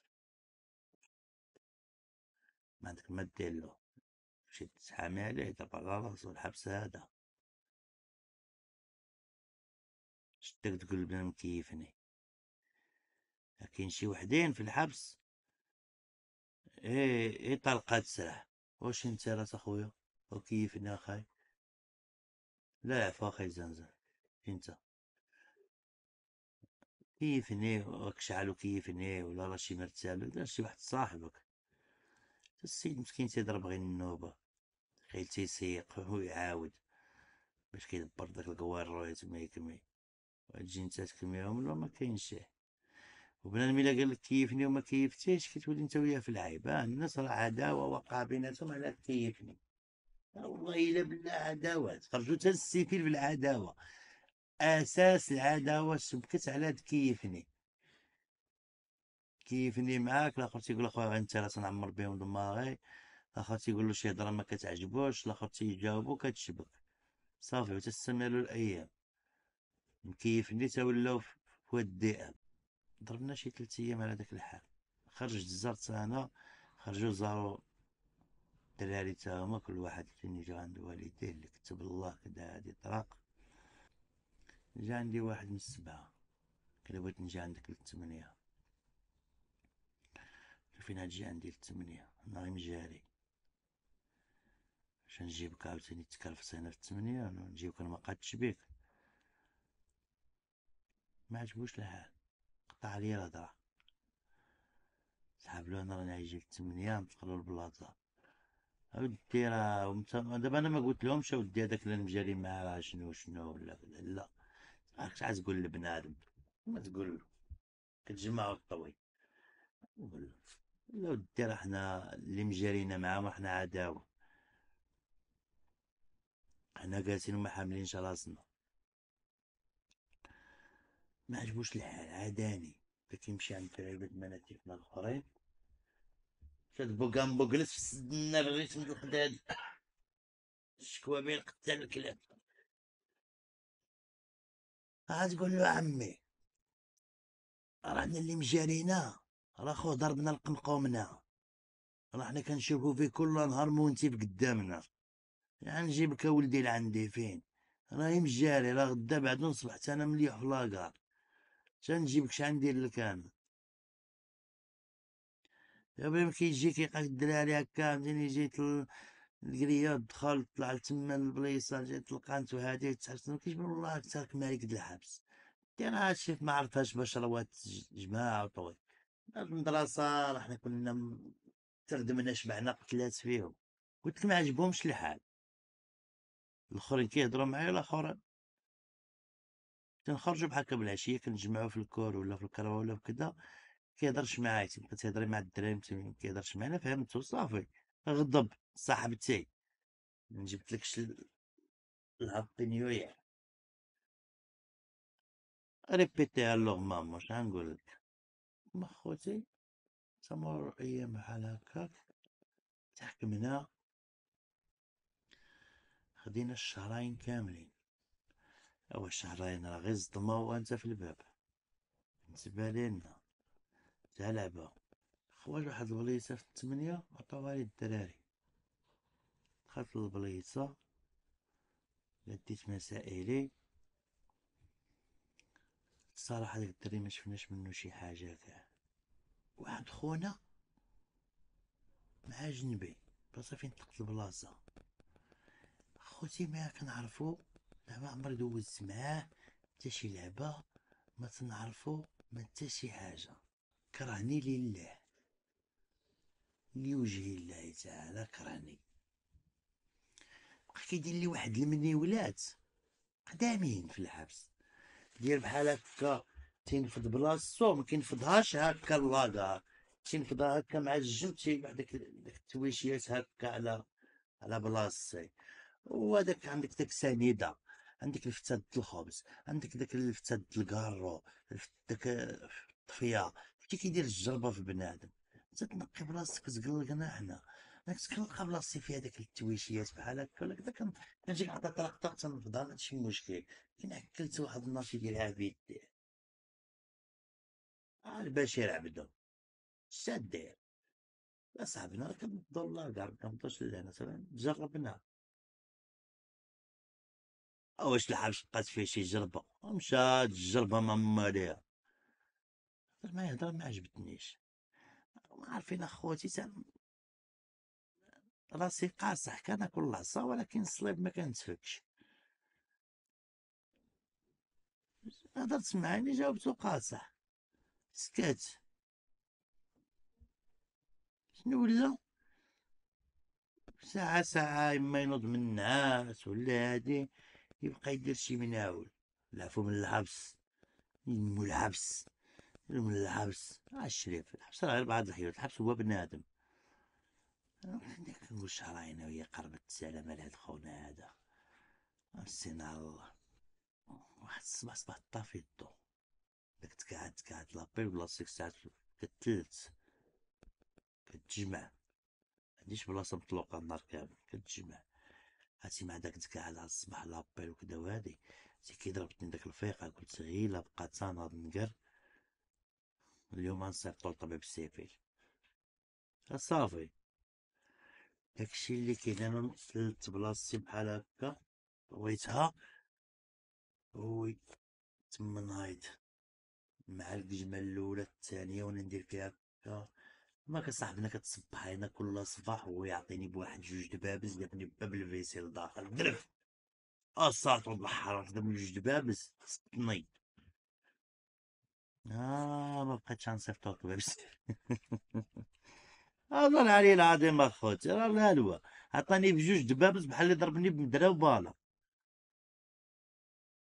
ما عندك ما دير له مشيت تحامي عليه دابا على راسو الحبس هذا شدك تقول بلا مكيفني كاين شي وحدين في الحبس ايه ايه طلقات تسرح واش انت راس اخويا وكيفني اخاي لا عفوا اخاي زنزان انت كيفني راك شعلو كيفني ولا راه شي مرتبك دار شي واحد صاحبك السيد مسكين تيضرب غير النوبة غير تيسيق ويعاود باش كيدبر داك القوار تما يكمي وتجي نتا تكميهم ولا ما كاينش وبنادم الا قال لك كيفني وما كيفتيش كتولي انت وياه في العيب اه الناس راه عداوه وقع بيناتهم على كيفني والله الا بالله عداوات خرجوا تا السيفيل بالعداوه اساس العداوه سبكت على هاد كيفني كيفني معاك الاخر تيقول اخويا غير انت راه تنعمر بهم دماغي الاخر تيقول له شي هضره ما كتعجبوش الاخر تيجاوبو كتشبك صافي وتستمر الايام مكيفني تا ولاو في الذئاب ضربنا شي ثلاث ايام على داك الحال خرجت زرت انا خرجوا زارو الدراري تا هما كل واحد فين جا عند والديه اللي كتب الله كدا هادي طراق جا عندي واحد من السبعة كلا بغيت نجي عندك للثمانية فين غتجي عندي للثمانية انا غي مجاري باش نجيبك عاوتاني تكرفس هنا في الثمانية نجيبك انا مقادش بيك ما عجبوش الحال قطع لي الهضرة سحابلو له انا راني عايجي للثمانية نتقلو البلاصة اودي راه دابا انا ما قلت لهمش اودي هذاك اللي مجاري معاه شنو شنو ولا لا عارف عايز تقول لبنادم ما تقول له كتجمع وتطوي نقول له ودي راه حنا اللي مجارينا معاهم حنا عداوه حنا جالسين وما حاملينش راسنا ما عجبوش الحال عاداني يمشي عند لعيبة مناتيفنا الاخرين شاد بوغام بوكلس في السد بغيت من القداد الشكوى بين قتال الكلاب غتقول له عمي راه حنا اللي مجارينا راه خو ضربنا القمقومنا راه حنا كنشوفو فيه كل نهار مونتي قدامنا يعني نجيبك ولدي لعندي فين راهي مجاري راه غدا بعدو حتى انا مليح في لاكار تنجيبك شحال ندير لك انا دابا كيجي كيلقاك الدراري هكا منين جيت القريه دخل طلع لتما البليصة جات لقانت وهادي يتحبسن كيجبر والله الله تارك مالك د الحبس انا هادشي ما عرفتهاش باش روات جماعه وطوي المدرسه راه حنا كنا تردمنا شبعنا قتلات فيهم قلت لك ما عجبهمش الحال الاخرين كيهضروا معايا الاخر تنخرجوا بحال هكا بالعشيه كنجمعوا في الكور ولا في الكراوه ولا في كذا كيهضرش معايا تيبقى تيهضري مع الدراري ما كيهضرش معايا فهمتو صافي غضب صاحبتي ما الهابينيو يا ريبيتي اللغة ماما اش غنقول لك ما خوتي تمر ايام بحال هكاك تحكمنا خدينا الشهرين كاملين اول شهرين راه غير صدمة وانت في الباب بالنسبة لينا تاع لعبة خواج واحد الوليسة في الثمانية عطاوها للدراري دخلت البليصة لديت مسائلي الصراحة داك الدري ما شفناش منو شي حاجة كاع واحد خونا مع جنبي بلاصة فين طقت البلاصة خوتي ما كنعرفو ما عمري دوزت معاه تا شي لعبة ما تنعرفو ما تا شي حاجة كرهني لله لوجه الله تعالى كرهني بقى كيدير لي واحد المنيولات قدامين في الحبس دير بحال هكا تنفض بلاصتو ما كينفضهاش هكا اللاكا تنفضها هكا مع الجنب تيبع داك التويشيات هكا على على بلاصتي وهذاك عندك داك سنيده عندك الفتاد الخبز عندك داك الفتاد الكارو داك الطفيه كي كيدير الجربه في بنادم تتنقي براسك تقلقنا حنا كنت كنلقى بلاصتي في هذاك التويشيات بحال هكا ولا كذا كنجي نحط طلاق تنفضها ما هادشي مشكل كي عكلت واحد الناشي ديال عبيد اه البشير عبدو شتا داير لا صاحبنا راه كنبدو الله كاع ما كنبدوش لهنا صافي جربنا آه، واش الحبش بقات فيه شي جربه آه، مشات الجربه ما ماليها ما يهضر ما عجبتنيش ما عارفين اخوتي تاع راسي قاصح كان كل العصا ولكن الصليب ما كنتفكش هضرت معاني جاوبتو قاصح سكات شنو ولا ساعة ساعة إما ينوض من النعاس ولا هادي يبقى يدير شي مناول العفو من الحبس ينمو الحبس من الحبس عالشريف الحبس راه غير بعض الحيوانات الحبس هو بنادم ديك الوشراين وهي قربت تسالم هاد خونا هذا نسينا على الله واحد الصباح صباح طافي الضو داك تقعد تقعد لابيل بلاصتك ساعات كتلت كتجمع عنديش بلاصة مطلوقة النهار كامل كتجمع هاتي مع داك تقعد على الصباح لابيل وكدا وهادي عرفتي كي ضربتني داك الفيقة قلت غيلا بقات انا نقر اليوم غنصيفطو لطبيب السيفيل صافي داكشي اللي كاين انا مثلت بلاصتي بحال هكا طويتها وي تما نايض مع الجمال الاولى الثانيه وانا ندير فيها هكا ما كصاحبنا كتصبح هنا كل صباح هو يعطيني بواحد جوج دبابز جابني باب الفيسيل داخل درف اصاطو بالحرارة دم جوج دبابز سطني آه ما بقيتش غنصيفطو دبابز الله العلي العظيم اخوتي راه الهلوى عطاني بجوج دبابز بحال اللي ضربني بمدرا وبالا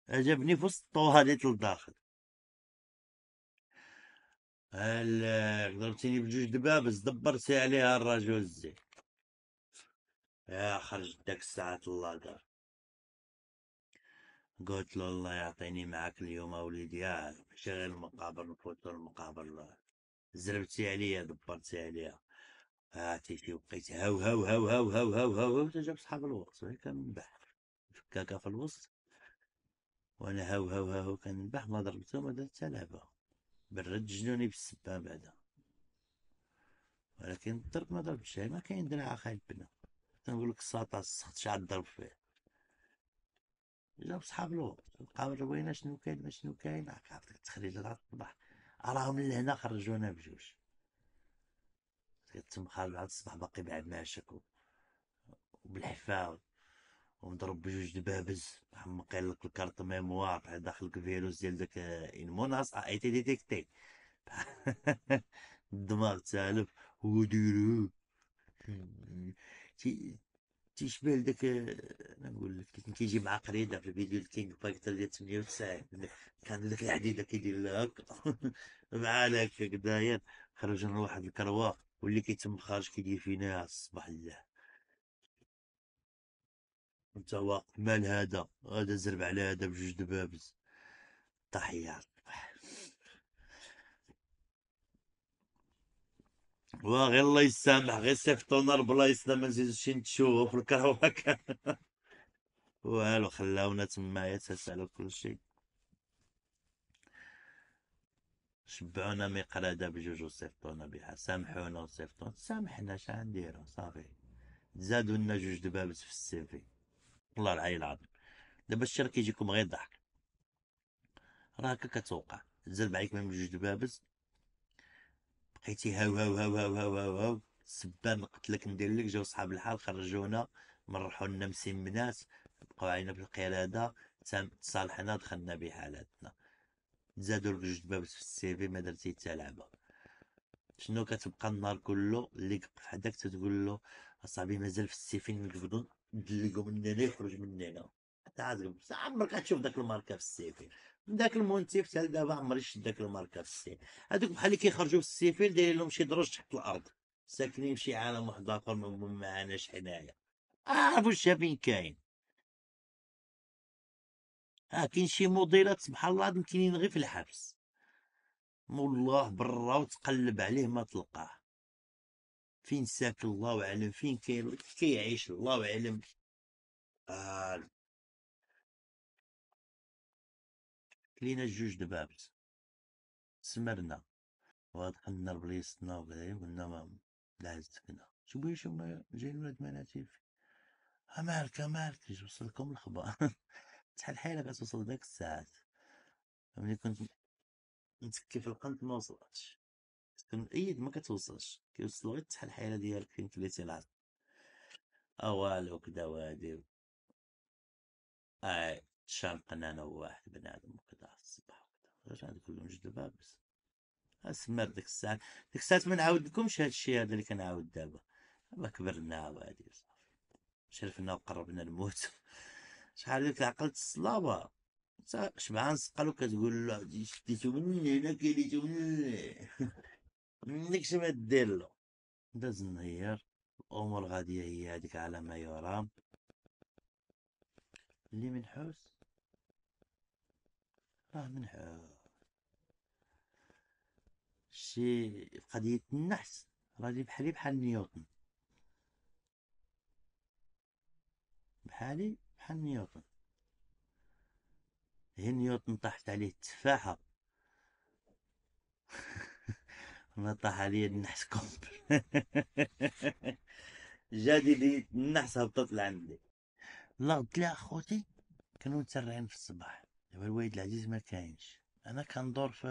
عجبني في وسط الطواليت لداخل هلاك ضربتيني بجوج دبابز دبرتي عليها الرجل الزين يا خرج داك الساعة الله دار قلت له الله يعطيني معاك اليوم اوليدي يا ماشي غير المقابر نفوت المقابر زربتي عليا دبرتي عليها شي وقيت هاو هاو هاو هاو هاو هاو هاو هاو جاب صحاب الوقت وهي كنبح فكاكا في الوسط وانا هاو هاو هاو كنبح ما ضربته ما درت لعبه برد جنوني بالسبه بعدا ولكن الضرب ما ضربتش يعني ما كاين دراع خايب بنا تنقول لك الساطا السخط شعر ضرب فيه جاب صحاب الوقت لقاو روينا شنو كاين شنو كاين عرفت التخريج تاع الصباح راهم لهنا خرجونا بجوج تم خارج عاد الصباح باقي بعد معشك وبالحفاوي ومضرب بجوج دبابز محمق لك الكارت ميموار بحال داخلك فيروس ديال داك موناس اي تي ديتيكتي الدماغ تالف وديرو تيشبه لذاك انا نقول لك كيجي مع قريده في الفيديو الكينغ باكتر ديال 98 كان ذاك الحديده كيدير لك مع هكا داير خرجنا لواحد الكرواق واللي كيتم خارج كيدير فينا الصباح الله انت واقف مال هذا هذا زرب على هذا بجوج دبابز تحية غير الله يسامح غير سيفطونا لبلايصنا ما نزيدوش نتشوفو في الكروكه والو خلاونا تمايا تسال على كلشي شبعونا مقردة بجوج وصيفطونا بها سامحونا وصيفطونا سامحنا شغنديرو صافي زادوا لنا جوج دبابس في السيفي والله العلي العظيم دابا الشر كيجيكم غير ضحك راه هكا كتوقع تزاد عليك من جوج دبابس بقيتي هاو هاو هاو هاو هاو هاو, هاو. سبان قتلك ندير لك جاو صحاب الحال خرجونا مرحوا لنا مسمنات بقاو علينا بالقراده تصالحنا دخلنا بحالاتنا زادوا لك جوج دبابس في السي في ما درتي حتى لعبه شنو كتبقى النهار كله اللي كيبقى حداك تتقول له اصاحبي مازال في السيفين نقبضو ندلقو من هنا يخرج من هنا حتى عاد عمرك غتشوف داك الماركه في السيفين داك المونتيف حتى دابا عمري شفت داك الماركه في السيفين هادوك بحال اللي كيخرجوا في السيفين داير لهم شي دروج تحت الارض ساكنين في شي عالم واحد اخر ما معناش حنايا آه، عرفوا آه الشافين كاين اه كاين شي موديلات سبحان الله يمكنين غير في الحبس الله برا وتقلب عليه ما تلقاه فين ساكن الله اعلم فين كاين كيعيش الله اعلم آه. لينا جوج دبابات سمرنا واضح لنا بليصنا وكذا قلنا ما لا سكنا شو بغي شو جايين ولاد مناتي مالك مالك جوصلكم الخبر شحال حاله كتوصل ديك الساعات ملي كنت متكي في القنت ما وصلتش كنأيد ما كتوصلش كيوصل غير تحل حيلة ديالك فين كليتي العصر اوالو كدا وهادي اي تشانقنا انا وواحد بنادم وكدا الصباح وكدا رجعنا كلهم جد لاباس اسمر ديك الساعات ديك الساعات ما نعاودلكمش هاد الشيء هذا اللي كنعاود دابا دابا كبرنا وهادي صافي شرفنا وقربنا نموت شحال ديك عقلت الصلابة شبعان سقل وكتقول له شديتو من هنا كيليتو مني منك شنو دير له داز النهار الامور غادية هي هاديك على ما يرام اللي منحوس راه منحوس شي قضية النحس راه بحالي بحال نيوتن بحالي بحال نيوتن هي نيوتن طاحت عليه التفاحة انا طاح عليا النحس كومبل جادي لي النحس هبطت لعندي لا قلت لها اخوتي كانوا متسرعين في الصباح دابا الوالد العزيز ما كاينش انا كندور في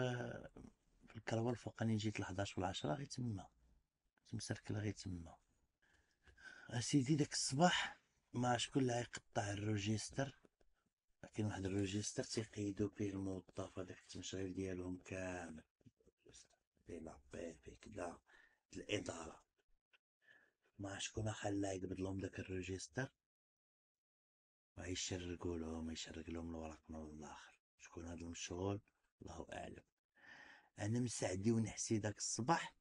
في الكروه الفوقاني جيت ل 11 ولا 10 غير تما مسركله غير تما اسيدي داك الصباح ما شكون اللي غيقطع الروجيستر كاين واحد الروجيستر تيقيدو فيه الموظف هذاك التمشغيل ديالهم كامل لابي فيه كدا الاداره ما شكون خلاه يقبض لهم داك الروجيستر ويشرقوا لهم يشرق لهم الورق من الاخر شكون هاد المشغول الله اعلم انا مسعدي ونحسي داك الصباح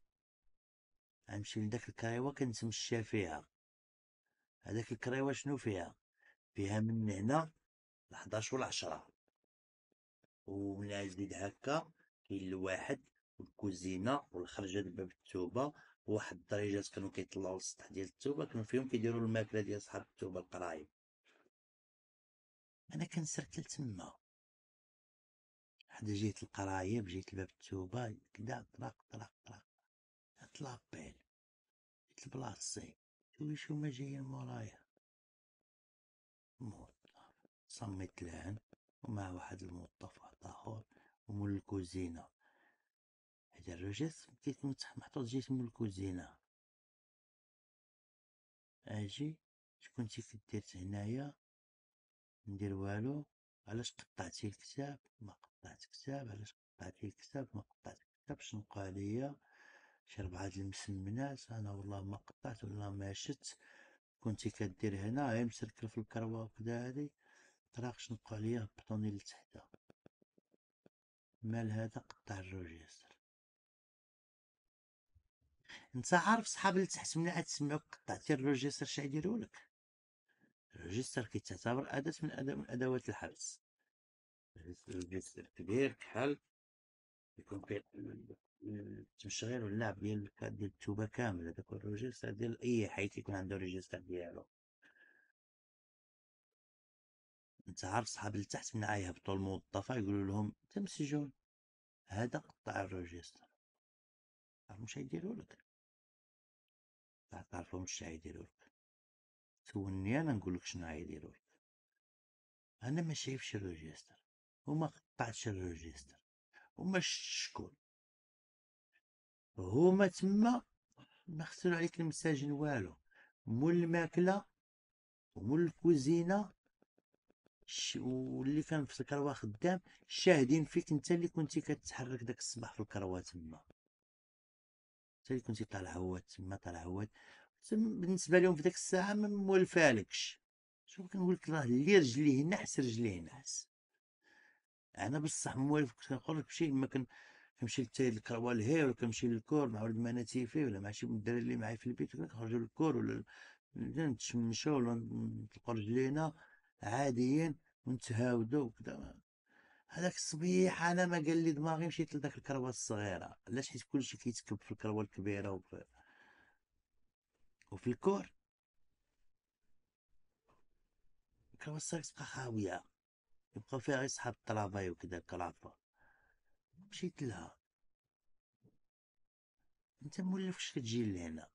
غنمشي لداك الكايوه كنتمشى فيها هذاك الكريوه شنو فيها فيها من هنا ل 11 ولا 10 ومن زيد هكا كاين الواحد والكوزينه والخرجه ديال باب التوبه واحد الدريجات كانوا كيطلعوا للسطح ديال التوبه كانوا فيهم كيديروا الماكله ديال صحاب التوبه القرايب انا كنسركل تما حدا جيت القرايب جيت لباب التوبه كدا طرق طرق طرق طلع بيل جيت لبلاصتي ويش هما جايين مورايا موظف صمت لهن ومع واحد الموظف واحد اخر ومول الكوزينة هذا الرجل بديت محطوط جيت مول الكوزينة اجي شكونتي كديرت هنايا ندير والو علاش قطعتي الكتاب ما قطعت كتاب علاش قطعتي الكتاب ما قطعت كتاب شنو قال ليا شي ربعه د المسمنات انا والله ما قطعت ولا ما شت كنتي كدير هنا غير مسركل في الكروه وكدا هادي طراقش شنقو عليا هبطوني لتحدا مال هذا قطع الروجيستر انت عارف صحاب اللي تحت من عاد تسمعوك قطعتي الروجيستر شنو يديروا لك الريجستر كيتعتبر أداة من أدوات الحبس الروجيستر كبير كحل يكون فيه تشغيل واللعب ديال ديال التوبه كامله داك الريجيستر ديال اي حي يكون عنده الريجيستر ديالو انت عارف صحاب لتحت من بطول الموظفه يقولوا لهم تمسجون هذا قطع الريجيستر عارف مش يديروا لك تعرفهم شنو يديروا لك سولني انا نقول لك شنو يديروا لك انا ما شايفش الريجيستر وما قطعتش الريجيستر وما شكون هما تما ما خسروا عليك المساجن والو مول الماكله ومول الكوزينه واللي كان في الكروه خدام شاهدين فيك انت اللي كنتي كتحرك داك الصباح في الكروه تما انت اللي كنتي طالع هو تما طالع هو بالنسبه لهم في ديك الساعه ما موالفالكش شوف كنقول لك راه اللي رجليه نحس رجليه نحس انا بصح كنت كنقول لك بشي ما كن كنمشي حتى الكروال هي ولا كنمشي للكور مع ولد مناتيفي ولا مع شي من الدراري اللي معايا في البيت كنخرجوا للكور ولا نتشمشوا ولا نطلقوا رجلينا عاديين ونتهاودوا وكذا هذاك الصبيح انا ما قال لي دماغي مشيت لذاك الكروه الصغيره علاش حيت كلشي كيتكب في الكروه الكبيره وفي وفي الكور الكروه الصغيره تبقى خاويه يبقى فيها غير صحاب الطرافاي وكذا كرافه مشيت لها انت مولفش كتجي لهنا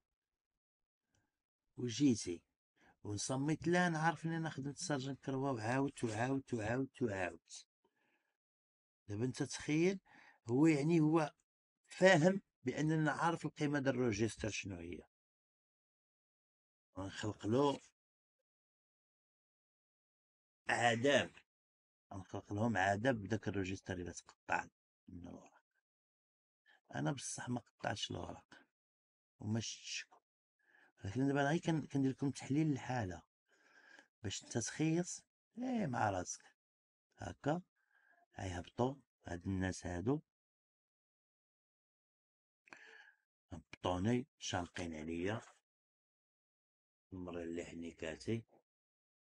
وجيتي ونصميت لا نعرف ان انا خدمت سارجن كروا وعاودت وعاودت وعاودت وعاودت دابا انت تخيل هو يعني هو فاهم باننا عارف القيمه ديال الروجيستر شنو هي غنخلق له عذاب غنخلق لهم عذاب بداك الروجيستر اللي تقطع من الورق انا بصح ما قطعتش الورق وما شفتش ولكن دابا غير كندير لكم تحليل الحاله باش انت تخيط ايه مع راسك هكا غيهبطوا هاد الناس هادو هبطوني شانقين عليا مرة حنيكاتي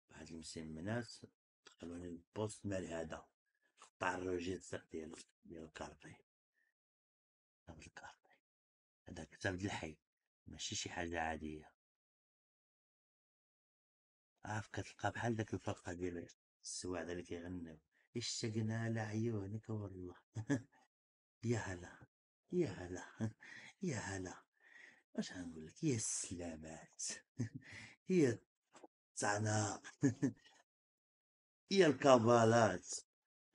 واحد المسمنات دخلوني البوست مال هذا تقطع الروجيستر ديال ديال الكارطي كتاب الكارطي هذا كتاب ديال الحي ماشي شي حاجه عاديه عارف كتلقى بحال داك الفرقه ديال السواعد اللي كيغنيو اشتقنا لعيونك والله يا هلا يا هلا يا هلا اش غنقول لك يا السلامات يا الطعناق يا الكابالات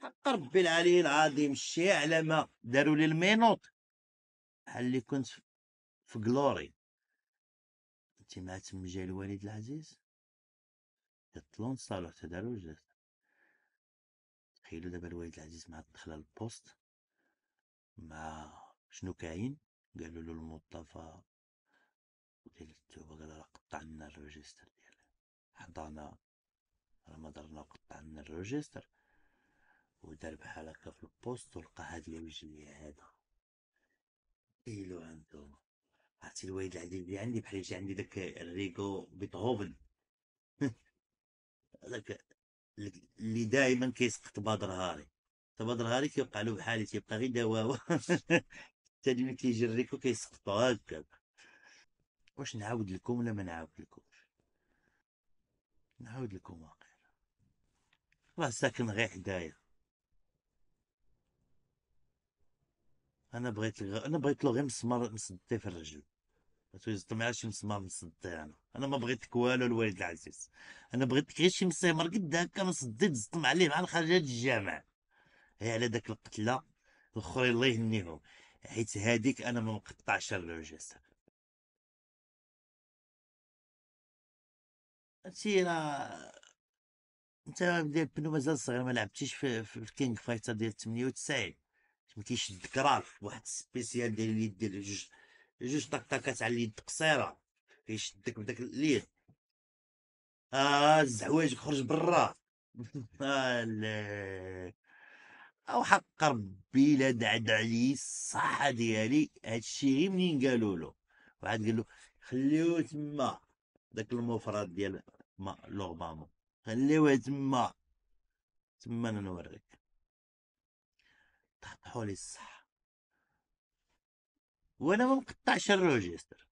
حق ربي العلي العظيم شي على ما داروا لي المينوط بحال اللي كنت في كلوري انت مع تم جاي الوالد العزيز يطلون صالح تدارو جات تخيلوا دابا الوالد العزيز مع دخل البوست مع شنو كاين قالوا له الموظفة ديال التوبة قال راه قطع لنا الريجستر ديال حضانة راه ما درنا قطع لنا الريجستر ودار بحال هكا في البوست ولقى هاد الوجه هذا كيلو عندو عرفتي الوالد العزيز اللي عندي بحال يجي عندي داك الريغو بيتهوفن هذاك اللي دائما كيسقط بدر هاري بدر هاري كيوقع له بحالي تيبقى غير دواوة حتى ملي كيجي الريكو كيسقطو هكا واش نعاود لكم ولا ما نعاود لكمش نعاود لكم واقيلا راه ساكن غير حدايا انا بغيت انا بغيت له غير مسمار مسدي في الرجل ما شي مسمار مسدي انا انا ما بغيتك والو الوالد العزيز انا بغيت غير شي مسمار قد هكا نصدي تزطم عليه مع الخرجه الجامع هي على داك القتله الاخر الله يهنيهم حيت هاديك انا ما مقطعش الرجاسه هادشي راه انت ديال بنو مازال صغير ما لعبتيش في, في الكينغ فايتر ديال 98 كيشدك رالف واحد سبيسيال ديال اليد ديال جوج جوج طقطقات على اليد قصيره كيشدك بداك اليد اه الزعواج خرج برا آه، او حق ربي لا دعد عليه الصحه ديالي هادشي غير منين قالوا له واحد قال له خليوه تما داك المفرد ديال ما مامو خليوه تما تما انا نوريك تقطعوا لي الصحه وانا ما مقطعش الروجيستر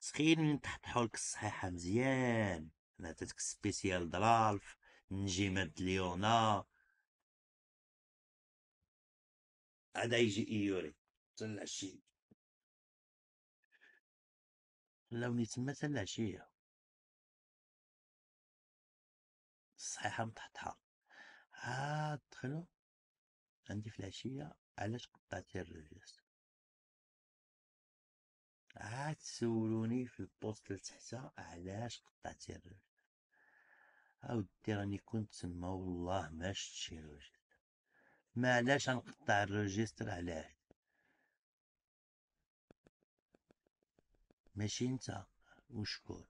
تخيل من تحت حولك الصحيحه مزيان ناتتك سبيسيال درالف نجيمات ليونا هذا يجي ايوري تنلع شي لا تما تنلع شي الصحيحه ها آه دخلوا عندي في العشية علاش قطعتي الرجلات عاد سولوني في البوست لتحت علاش قطعتي الرجلات اودي راني كنت تما والله ما شفت شي رجل ما علاش غنقطع الريجستر علاه ماشي انت وشكون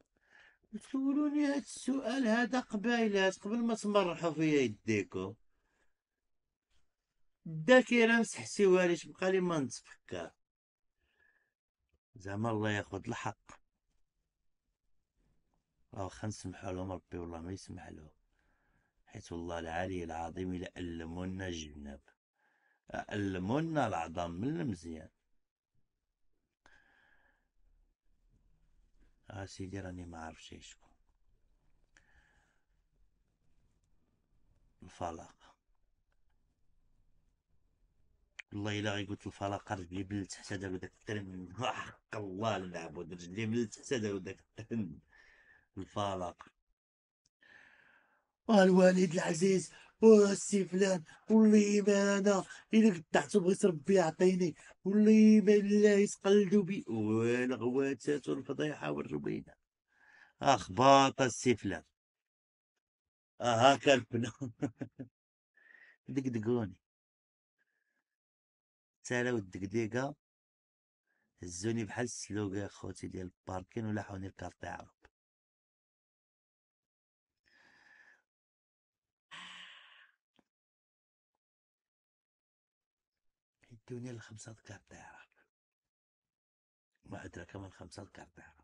تسولوني هاد السؤال هذا قبيلات قبل ما تمرحوا فيا يديكم الذاكره مسحسي لي تبقى لي ما نتفكر زعما الله ياخد الحق راه واخا نسمحوا لهم ربي والله ما يسمح لهم حيت والله العلي العظيم الا علمونا الجناب علمونا العظام من المزيان اسيدي آه راني ما عرفتش شكون الفلق والله الا غير قلت الفلاقه رجلي بلت حتى دارو داك الترن حق الله المعبود رجلي بلت حتى دارو داك الترن الفلاقه الوالد العزيز السي فلان والله ما انا الا قطعته بغيت ربي يعطيني والله ما لا يسقلدو بي والغواتات والفضيحه اخ اخباط السي فلان هاكا البنا دقدقوني التالا والدقديقة هزوني بحال السلوك يا خوتي ديال الباركين ولاحوني الكارطي عرب حدوني الخمسة كارطي عرب ما أدراك من خمسة كارطي عرب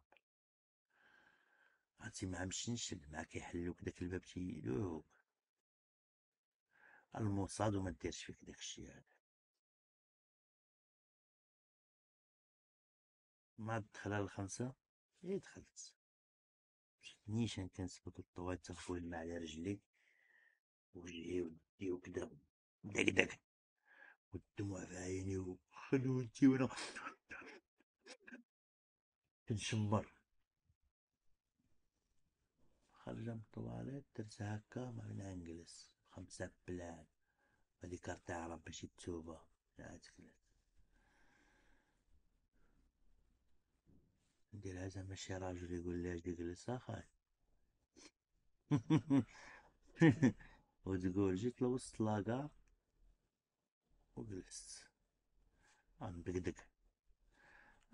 عرفتي مع مشنشن مع كيحلوك داك الباب تيلوك الموصاد وما ديرش فيك داك الشيء هذا ما دخل الخمسة إيه دخلت نيشان كنسبك الطواتر الماء على رجلي وجهي ودي وكدا دك دك والدموع في عيني وخلوتي وانا كنشمر خرجت من الطواليت درت هكا ما بين نجلس خمسة بلاد هذيك كارت عرب باش يتوبة لا تكلت ندير هذا ماشي راجل يقول لي اجي جلس اخاي وتقول جيت لوسط لاكار وجلست بقدك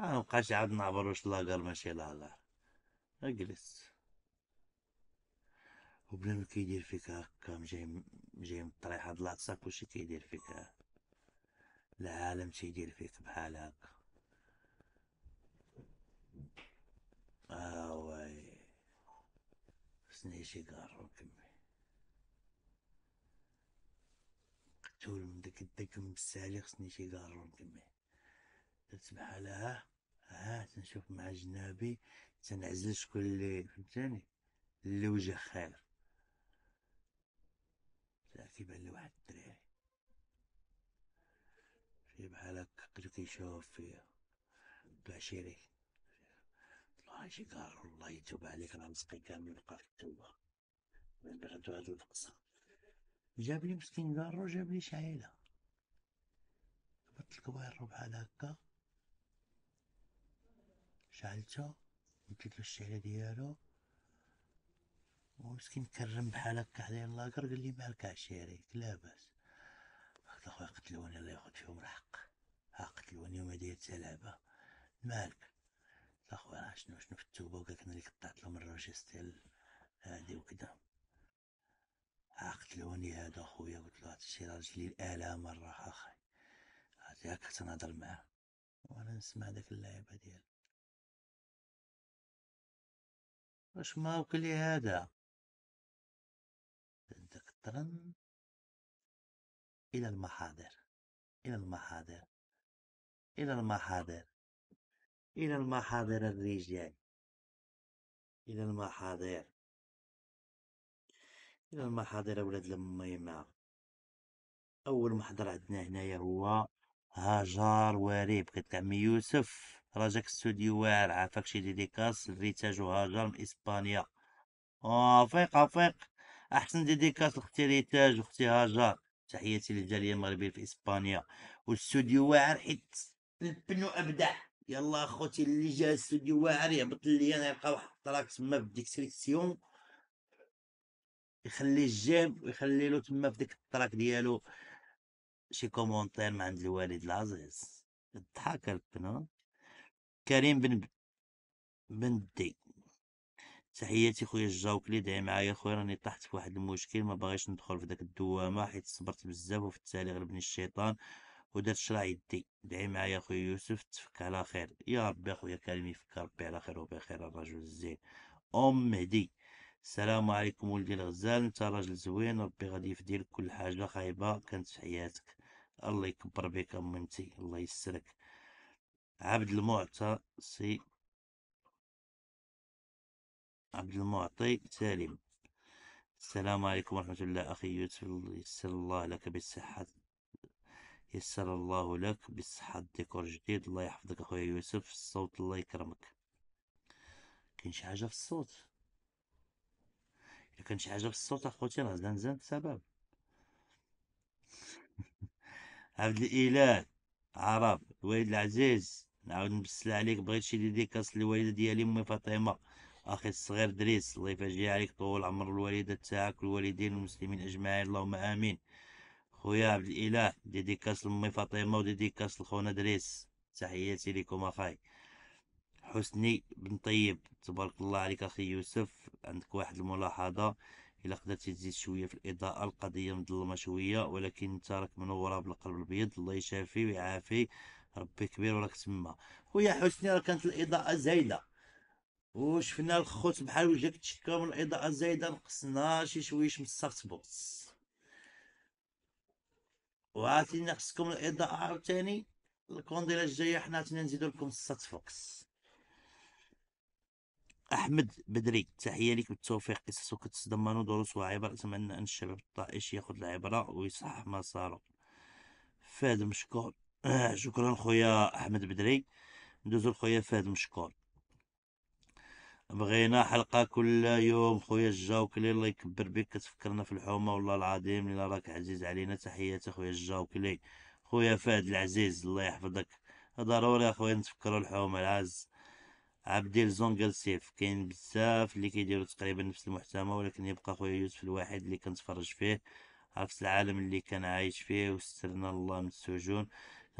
انا مبقاش عاد نعبر واش لاكار ماشي لاكار اجلس وبلا ما كيدير فيك هكا جاي جاي من الطريحه د لاكساك وشي كيدير فيك العالم تيدير فيك بحال هكا Ah ouais. سنيتي كاع ركبي مقتول من ديك الدك مسالي خصني شي كاع ركبي درت بحالها ها تنشوف مع جنابي تنعزل شكون اللي فهمتاني اللي وجه خير لا كيبان لي واحد الدراري شي بحال هكا كيشوف فيا كاع شريك شي كار الله يتوب عليك راه مسقي كامل بقى في التوبه من بغيتو هاد القصه جاب لي مسكين كارو وجاب لي شي عيله هبط الكوير بحال هكا شعلتها وديت له الشعله ديالو ومسكين كرم بحال هكا حدا اللاكر قال لي مالك عشيري لاباس قلت اخويا قتلوني الله ياخد فيهم الحق ها قتلوني وما داير لعبه مالك اخويا شنو شنو في التوبه وكاك انا اللي قطعت لهم الروجيس ديال هادي وكذا عقتلوني هذا اخويا قلت له الشيء راجل لي الالام مره اخي ياك حتى نهضر معاه وانا نسمع داك اللعيبه ديالو واش ما وكلي هذا داك الطرن الى المحاضر الى المحاضر الى المحاضر إلى المحاضر الرجال إلى المحاضر إلى المحاضر أولاد الميمة أول محضر عندنا هنايا هو هاجر وريب كتاع عمي يوسف راجاك استوديو واعر عافاك شي ديديكاس ريتاج وهاجر من إسبانيا آه فيق فيق أحسن ديديكاس لختي ريتاج وختي هاجر تحياتي للجالية المغربية في إسبانيا والاستوديو واعر حيت البنو أبدع يلا اخوتي اللي جا الاستوديو واعر يهبط لي انا يلقى واحد الطراك تما في ديك سيليكسيون يخلي الجيب ويخلي له تما في ديك الطراك ديالو شي كومونتير من عند الوالد العزيز الضحك البنا كريم بن ب... بن دي تحياتي خويا الجاوكلي دعي معايا خويا راني طحت في واحد المشكل ما بغيش ندخل في داك الدوامه حيت صبرت بزاف وفي التالي غلبني الشيطان ودرت شرا يدي دعي معايا خويا يوسف تفك على خير يا ربي خويا كريم يفك ربي على خير وبخير الرجل الزين ام مهدي السلام عليكم ولدي الغزال انت راجل زوين ربي غادي يفدي لك كل حاجه خايبه كانت في حياتك الله يكبر بك امنتي الله يسرك عبد المعطى سي عبد المعطي سالم السلام عليكم ورحمة الله أخي يوسف يسر الله لك بالصحة يسر الله لك بالصحة ديكور جديد الله يحفظك اخويا يوسف الصوت الله يكرمك كاين شي حاجة في الصوت الا كان شي حاجة في الصوت اخوتي راه زان زان سبب عبد الاله عرب الوالد العزيز نعاود نبسل عليك بغيت شي ديديكاس للوالده ديالي امي فاطمه اخي الصغير دريس الله يفاجئ عليك طول عمر الوالده تاعك والوالدين والمسلمين اجمعين اللهم امين خويا عبد الاله ديديكاس لامي فاطمه وديديكاس لخونا دريس تحياتي لكم اخاي حسني بن طيب تبارك الله عليك اخي يوسف عندك واحد الملاحظه الا قدرتي تزيد شويه في الاضاءه القضيه مظلمه شويه ولكن انت راك منوره بالقلب الابيض الله يشافي ويعافي ربي كبير وراك تما خويا حسني راه كانت الاضاءه زايده وشفنا الخوت بحال وجهك تشكاو من الاضاءه الزايده نقصنا شي شويه من السافت بوكس وعارفين خصكم الاضاءه عاوتاني الكونديلا الجايه حنا عطينا نزيدو لكم السات فوكس احمد بدري تحيه لك بالتوفيق قصص كتضمن دروس وعبر اتمنى ان الشباب الطائش ياخذ العبره ويصحح مسارو فهد مشكور آه شكرا خويا احمد بدري ندوزو لخويا فهد مشكور بغينا حلقه كل يوم خويا الجاوكلي الله يكبر بك كتفكرنا في الحومه والله العظيم اللي راك عزيز علينا تحياتي خويا الجاوكلي خويا فهد العزيز الله يحفظك ضروري اخويا نتفكروا الحومه العز عبدي الزونغل سيف كاين بزاف اللي كيديروا تقريبا نفس المحتوى ولكن يبقى خويا يوسف الواحد اللي كنتفرج فيه عكس العالم اللي كان عايش فيه وسترنا الله من السجون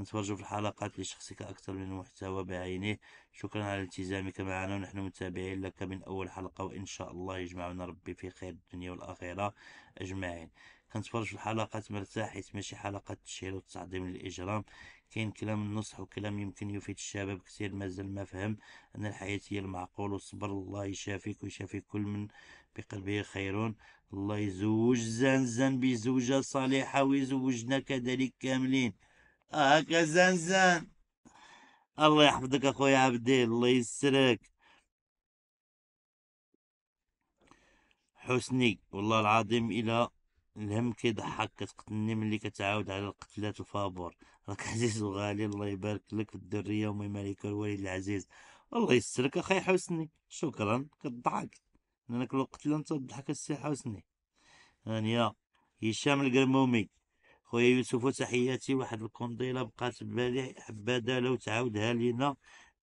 نتفرجوا في الحلقات لشخصك أكثر من المحتوى بعينه شكرا على التزامك معنا ونحن متابعين لك من أول حلقة وإن شاء الله يجمعنا ربي في خير الدنيا والآخرة أجمعين كنتفرج في الحلقات مرتاح حيت ماشي حلقات تشهير وتعظيم للإجرام كاين كلام النصح وكلام يمكن يفيد الشباب كثير مازال ما فهم أن الحياة هي المعقول والصبر الله يشافيك ويشافي كل من بقلبه خير الله يزوج زان زان بزوجة صالحة ويزوجنا كذلك كاملين هكا زنزان الله يحفظك اخويا عبدي الله يسرك حسني والله العظيم الى الهم كيضحك كتقتلني ملي كتعاود على القتلات الفابور راك عزيز وغالي الله يبارك لك في الدريه وما يمالك الوالد العزيز الله يسترك اخي حسني شكرا كضحك انا كل قتله انت تضحك السي حسني هانيه هشام القرمومي خويا يوسف وتحياتي واحد الكونديله بقات ببالي حباده لو تعاودها لينا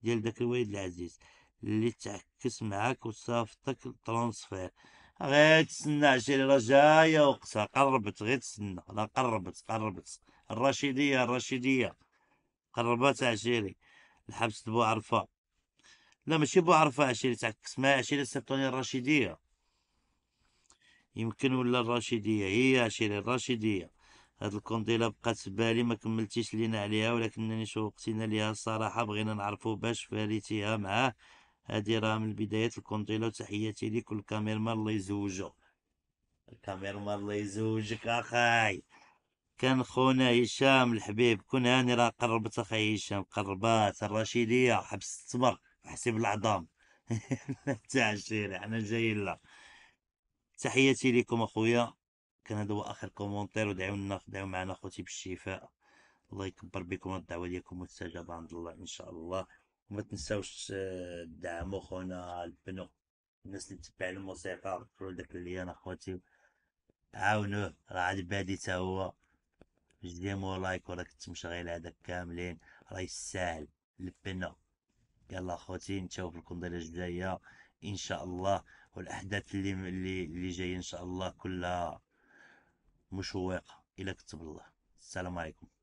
ديال داك الوالد العزيز اللي تعكس معاك وصافتك الترونسفير غير تسنى عشيري راه جايه وقتها قربت غير تسنى انا قربت قربت الرشيديه الرشيديه قربت عشيري الحبس بو عرفه لا ماشي بو عرفه عشيري تعكس معايا عشيري سيبتوني الرشيديه يمكن ولا الرشيديه هي عشيري الرشيديه هاد القنديله بقات في بالي ما كملتيش لينا عليها ولكنني شوقتينا ليها الصراحه بغينا نعرفو باش فاريتيها معاه هادي راه من بدايه القنديله وتحياتي ليك والكاميرمان الله يزوجو الكاميرمان الله يزوجك اخاي كان خونا هشام الحبيب كون هاني راه قربت اخاي هشام قربات الرشيديه حبس التمر حسب العظام تاع الشيري حنا جايين لا تحياتي لكم اخويا كان هذا هو اخر كومونتير ودعيونا دعيو معنا اخوتي بالشفاء الله يكبر بكم الدعوه ديالكم مستجابه عند الله ان شاء الله وما تنساوش تدعموا آه، خونا البنو الناس اللي تتبع الموسيقى فكروا داك اللي انا اخوتي عاونوه راه عاد بادي تا هو جديمو لايك وراك مشغل هذاك كاملين راه يستاهل البنو يلا اخوتي نتشوف لكم داله الجايه ان شاء الله والاحداث اللي اللي, اللي جايه ان شاء الله كلها مشوقه الى كتب الله السلام عليكم